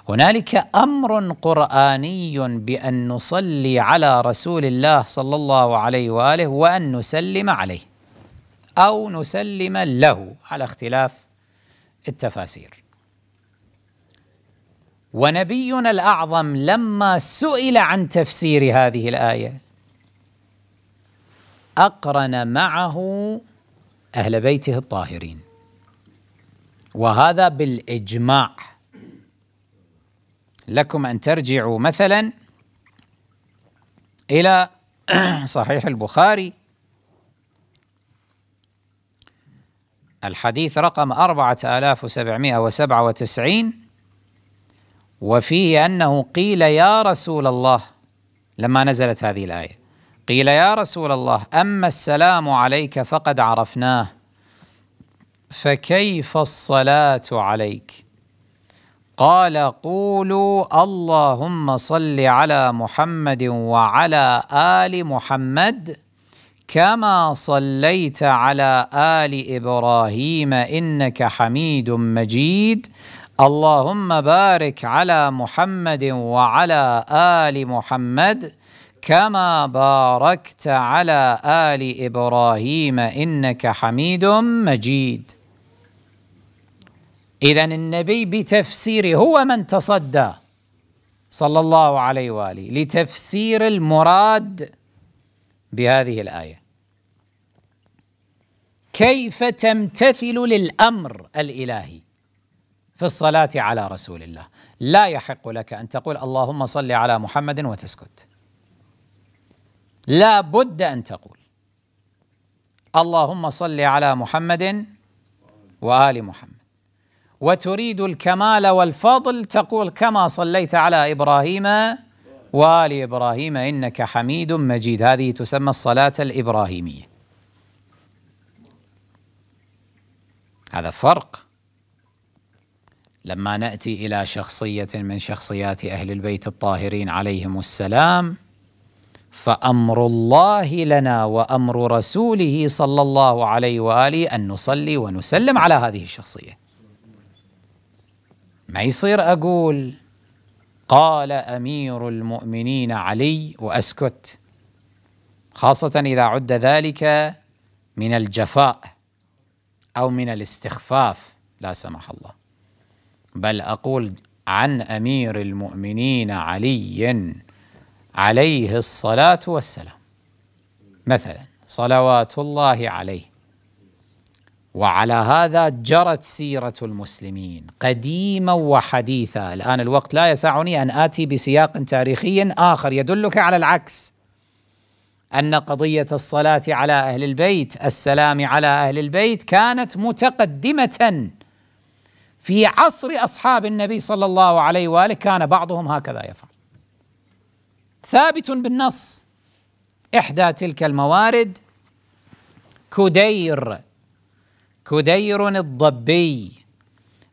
هنالك أمر قرآني بأن نصلي على رسول الله صلى الله عليه وآله وأن نسلم عليه أو نسلم له على اختلاف التفاسير ونبينا الأعظم لما سئل عن تفسير هذه الآية أقرن معه أهل بيته الطاهرين وهذا بالإجماع لكم أن ترجعوا مثلا إلى صحيح البخاري الحديث رقم 4797 وفيه انه قيل يا رسول الله لما نزلت هذه الايه قيل يا رسول الله اما السلام عليك فقد عرفناه فكيف الصلاه عليك قال قولوا اللهم صل على محمد وعلى ال محمد كما صليت على ال ابراهيم انك حميد مجيد اللهم بارك على محمد وعلى آل محمد كما باركت على آل إبراهيم إنك حميد مجيد إذا النبي بتفسيره هو من تصدى صلى الله عليه وآله لتفسير المراد بهذه الآية كيف تمتثل للأمر الإلهي في الصلاة على رسول الله لا يحق لك أن تقول اللهم صل على محمد وتسكت لا بد أن تقول اللهم صل على محمد وآل محمد وتريد الكمال والفضل تقول كما صليت على إبراهيم وآل إبراهيم إنك حميد مجيد هذه تسمى الصلاة الإبراهيمية هذا فرق لما ناتي الى شخصيه من شخصيات اهل البيت الطاهرين عليهم السلام فامر الله لنا وامر رسوله صلى الله عليه واله ان نصلي ونسلم على هذه الشخصيه. ما يصير اقول قال امير المؤمنين علي واسكت خاصه اذا عد ذلك من الجفاء او من الاستخفاف لا سمح الله. بل أقول عن أمير المؤمنين علي عليه الصلاة والسلام مثلا صلوات الله عليه وعلى هذا جرت سيرة المسلمين قديما وحديثا الآن الوقت لا يسعني أن آتي بسياق تاريخي آخر يدلك على العكس أن قضية الصلاة على أهل البيت السلام على أهل البيت كانت متقدمة في عصر اصحاب النبي صلى الله عليه واله كان بعضهم هكذا يفعل ثابت بالنص احدى تلك الموارد كدير كدير الضبي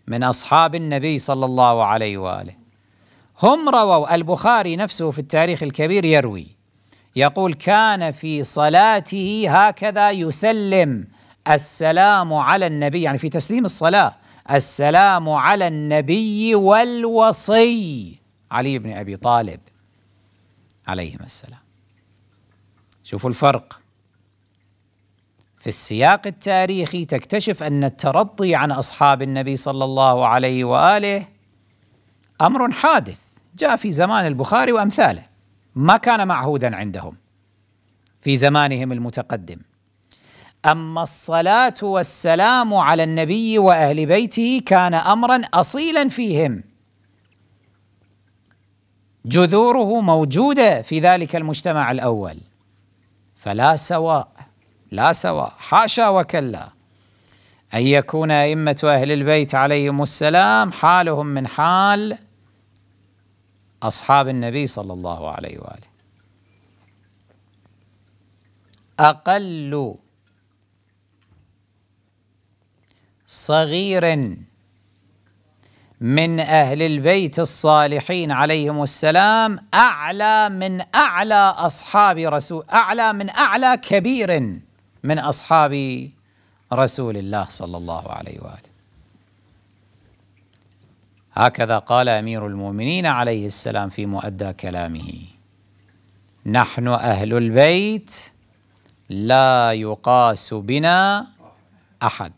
من اصحاب النبي صلى الله عليه واله هم رووا البخاري نفسه في التاريخ الكبير يروي يقول كان في صلاته هكذا يسلم السلام على النبي يعني في تسليم الصلاه السلام على النبي والوصي علي بن ابي طالب عليهما السلام شوفوا الفرق في السياق التاريخي تكتشف ان الترضي عن اصحاب النبي صلى الله عليه واله امر حادث جاء في زمان البخاري وامثاله ما كان معهودا عندهم في زمانهم المتقدم اما الصلاه والسلام على النبي واهل بيته كان امرا اصيلا فيهم جذوره موجوده في ذلك المجتمع الاول فلا سواء لا سواء حاشا وكلا ان يكون ائمه اهل البيت عليهم السلام حالهم من حال اصحاب النبي صلى الله عليه واله اقل صغير من أهل البيت الصالحين عليهم السلام أعلى من أعلى أصحاب رسول أعلى من أعلى كبير من أصحاب رسول الله صلى الله عليه وآله هكذا قال أمير المؤمنين عليه السلام في مؤدى كلامه نحن أهل البيت لا يقاس بنا أحد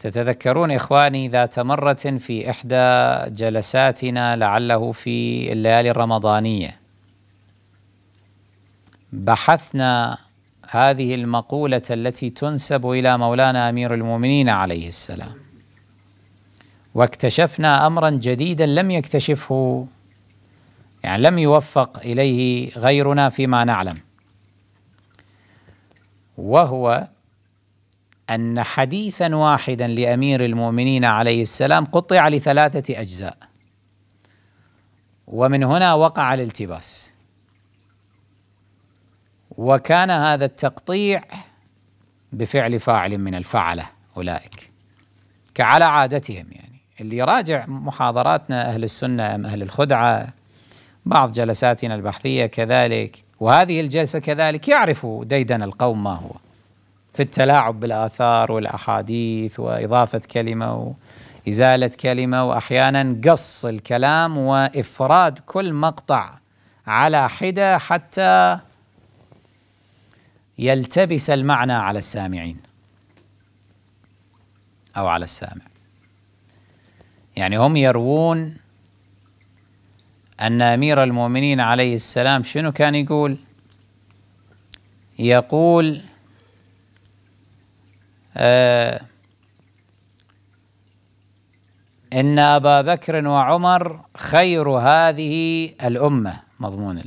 تتذكرون إخواني ذات مرة في إحدى جلساتنا لعله في الليالي الرمضانية بحثنا هذه المقولة التي تنسب إلى مولانا أمير المؤمنين عليه السلام واكتشفنا أمرا جديدا لم يكتشفه يعني لم يوفق إليه غيرنا فيما نعلم وهو أن حديثا واحدا لأمير المؤمنين عليه السلام قطع لثلاثة أجزاء ومن هنا وقع الالتباس وكان هذا التقطيع بفعل فاعل من الفعلة أولئك كعلى عادتهم يعني اللي يراجع محاضراتنا أهل السنة أم أهل الخدعة بعض جلساتنا البحثية كذلك وهذه الجلسة كذلك يعرف ديدن القوم ما هو في التلاعب بالاثار والاحاديث واضافه كلمه وازاله كلمه واحيانا قص الكلام وافراد كل مقطع على حده حتى يلتبس المعنى على السامعين او على السامع يعني هم يروون ان امير المؤمنين عليه السلام شنو كان يقول؟ يقول آه، إن أبا بكر وعمر خير هذه الأمة مضمون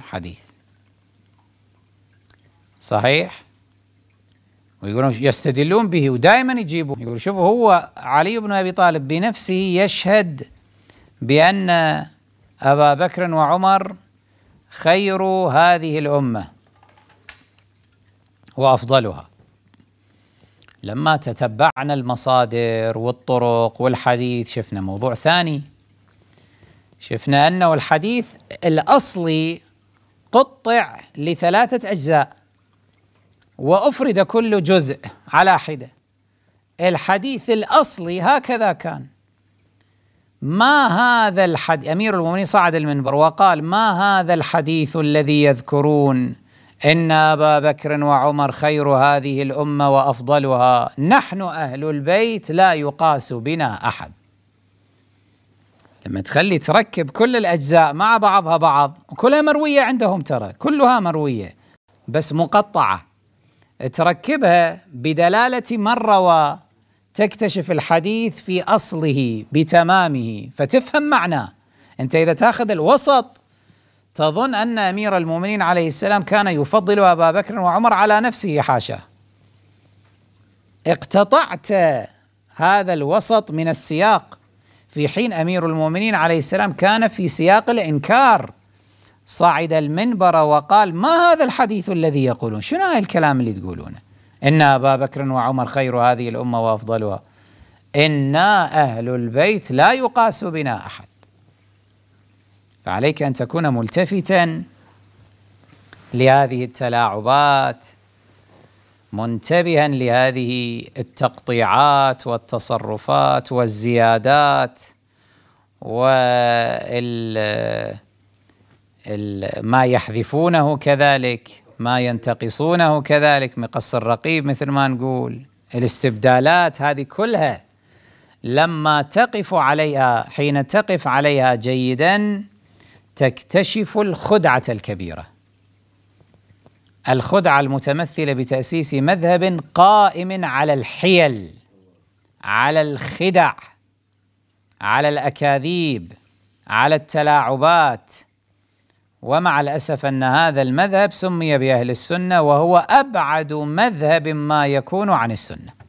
الحديث صحيح ويقولون يستدلون به ودائما يجيبون يقول شوفوا هو علي بن أبي طالب بنفسه يشهد بأن أبا بكر وعمر خير هذه الأمة وأفضلها لما تتبعنا المصادر والطرق والحديث شفنا موضوع ثاني شفنا أنه الحديث الأصلي قطع لثلاثة أجزاء وأفرد كل جزء على حدة الحديث الأصلي هكذا كان ما هذا الحديث أمير المؤمنين صعد المنبر وقال ما هذا الحديث الذي يذكرون ان ابا بكر وعمر خير هذه الامه وافضلها نحن اهل البيت لا يقاس بنا احد لما تخلي تركب كل الاجزاء مع بعضها بعض كلها مرويه عندهم ترى كلها مرويه بس مقطعه تركبها بدلاله من روى تكتشف الحديث في اصله بتمامه فتفهم معناه انت اذا تاخذ الوسط تظن أن أمير المؤمنين عليه السلام كان يفضل أبا بكر وعمر على نفسه حاشا اقتطعت هذا الوسط من السياق في حين أمير المؤمنين عليه السلام كان في سياق الإنكار صعد المنبر وقال ما هذا الحديث الذي يقولون شنو هاي الكلام اللي تقولونه إن أبا بكر وعمر خير هذه الأمة وأفضلها إنا أهل البيت لا يقاس بنا أحد فعليك أن تكون ملتفتا لهذه التلاعبات منتبها لهذه التقطيعات والتصرفات والزيادات وما ما يحذفونه كذلك ما ينتقصونه كذلك مقص الرقيب مثل ما نقول الاستبدالات هذه كلها لما تقف عليها حين تقف عليها جيدا تكتشف الخدعه الكبيره الخدعه المتمثله بتاسيس مذهب قائم على الحيل على الخدع على الاكاذيب على التلاعبات ومع الاسف ان هذا المذهب سمي باهل السنه وهو ابعد مذهب ما يكون عن السنه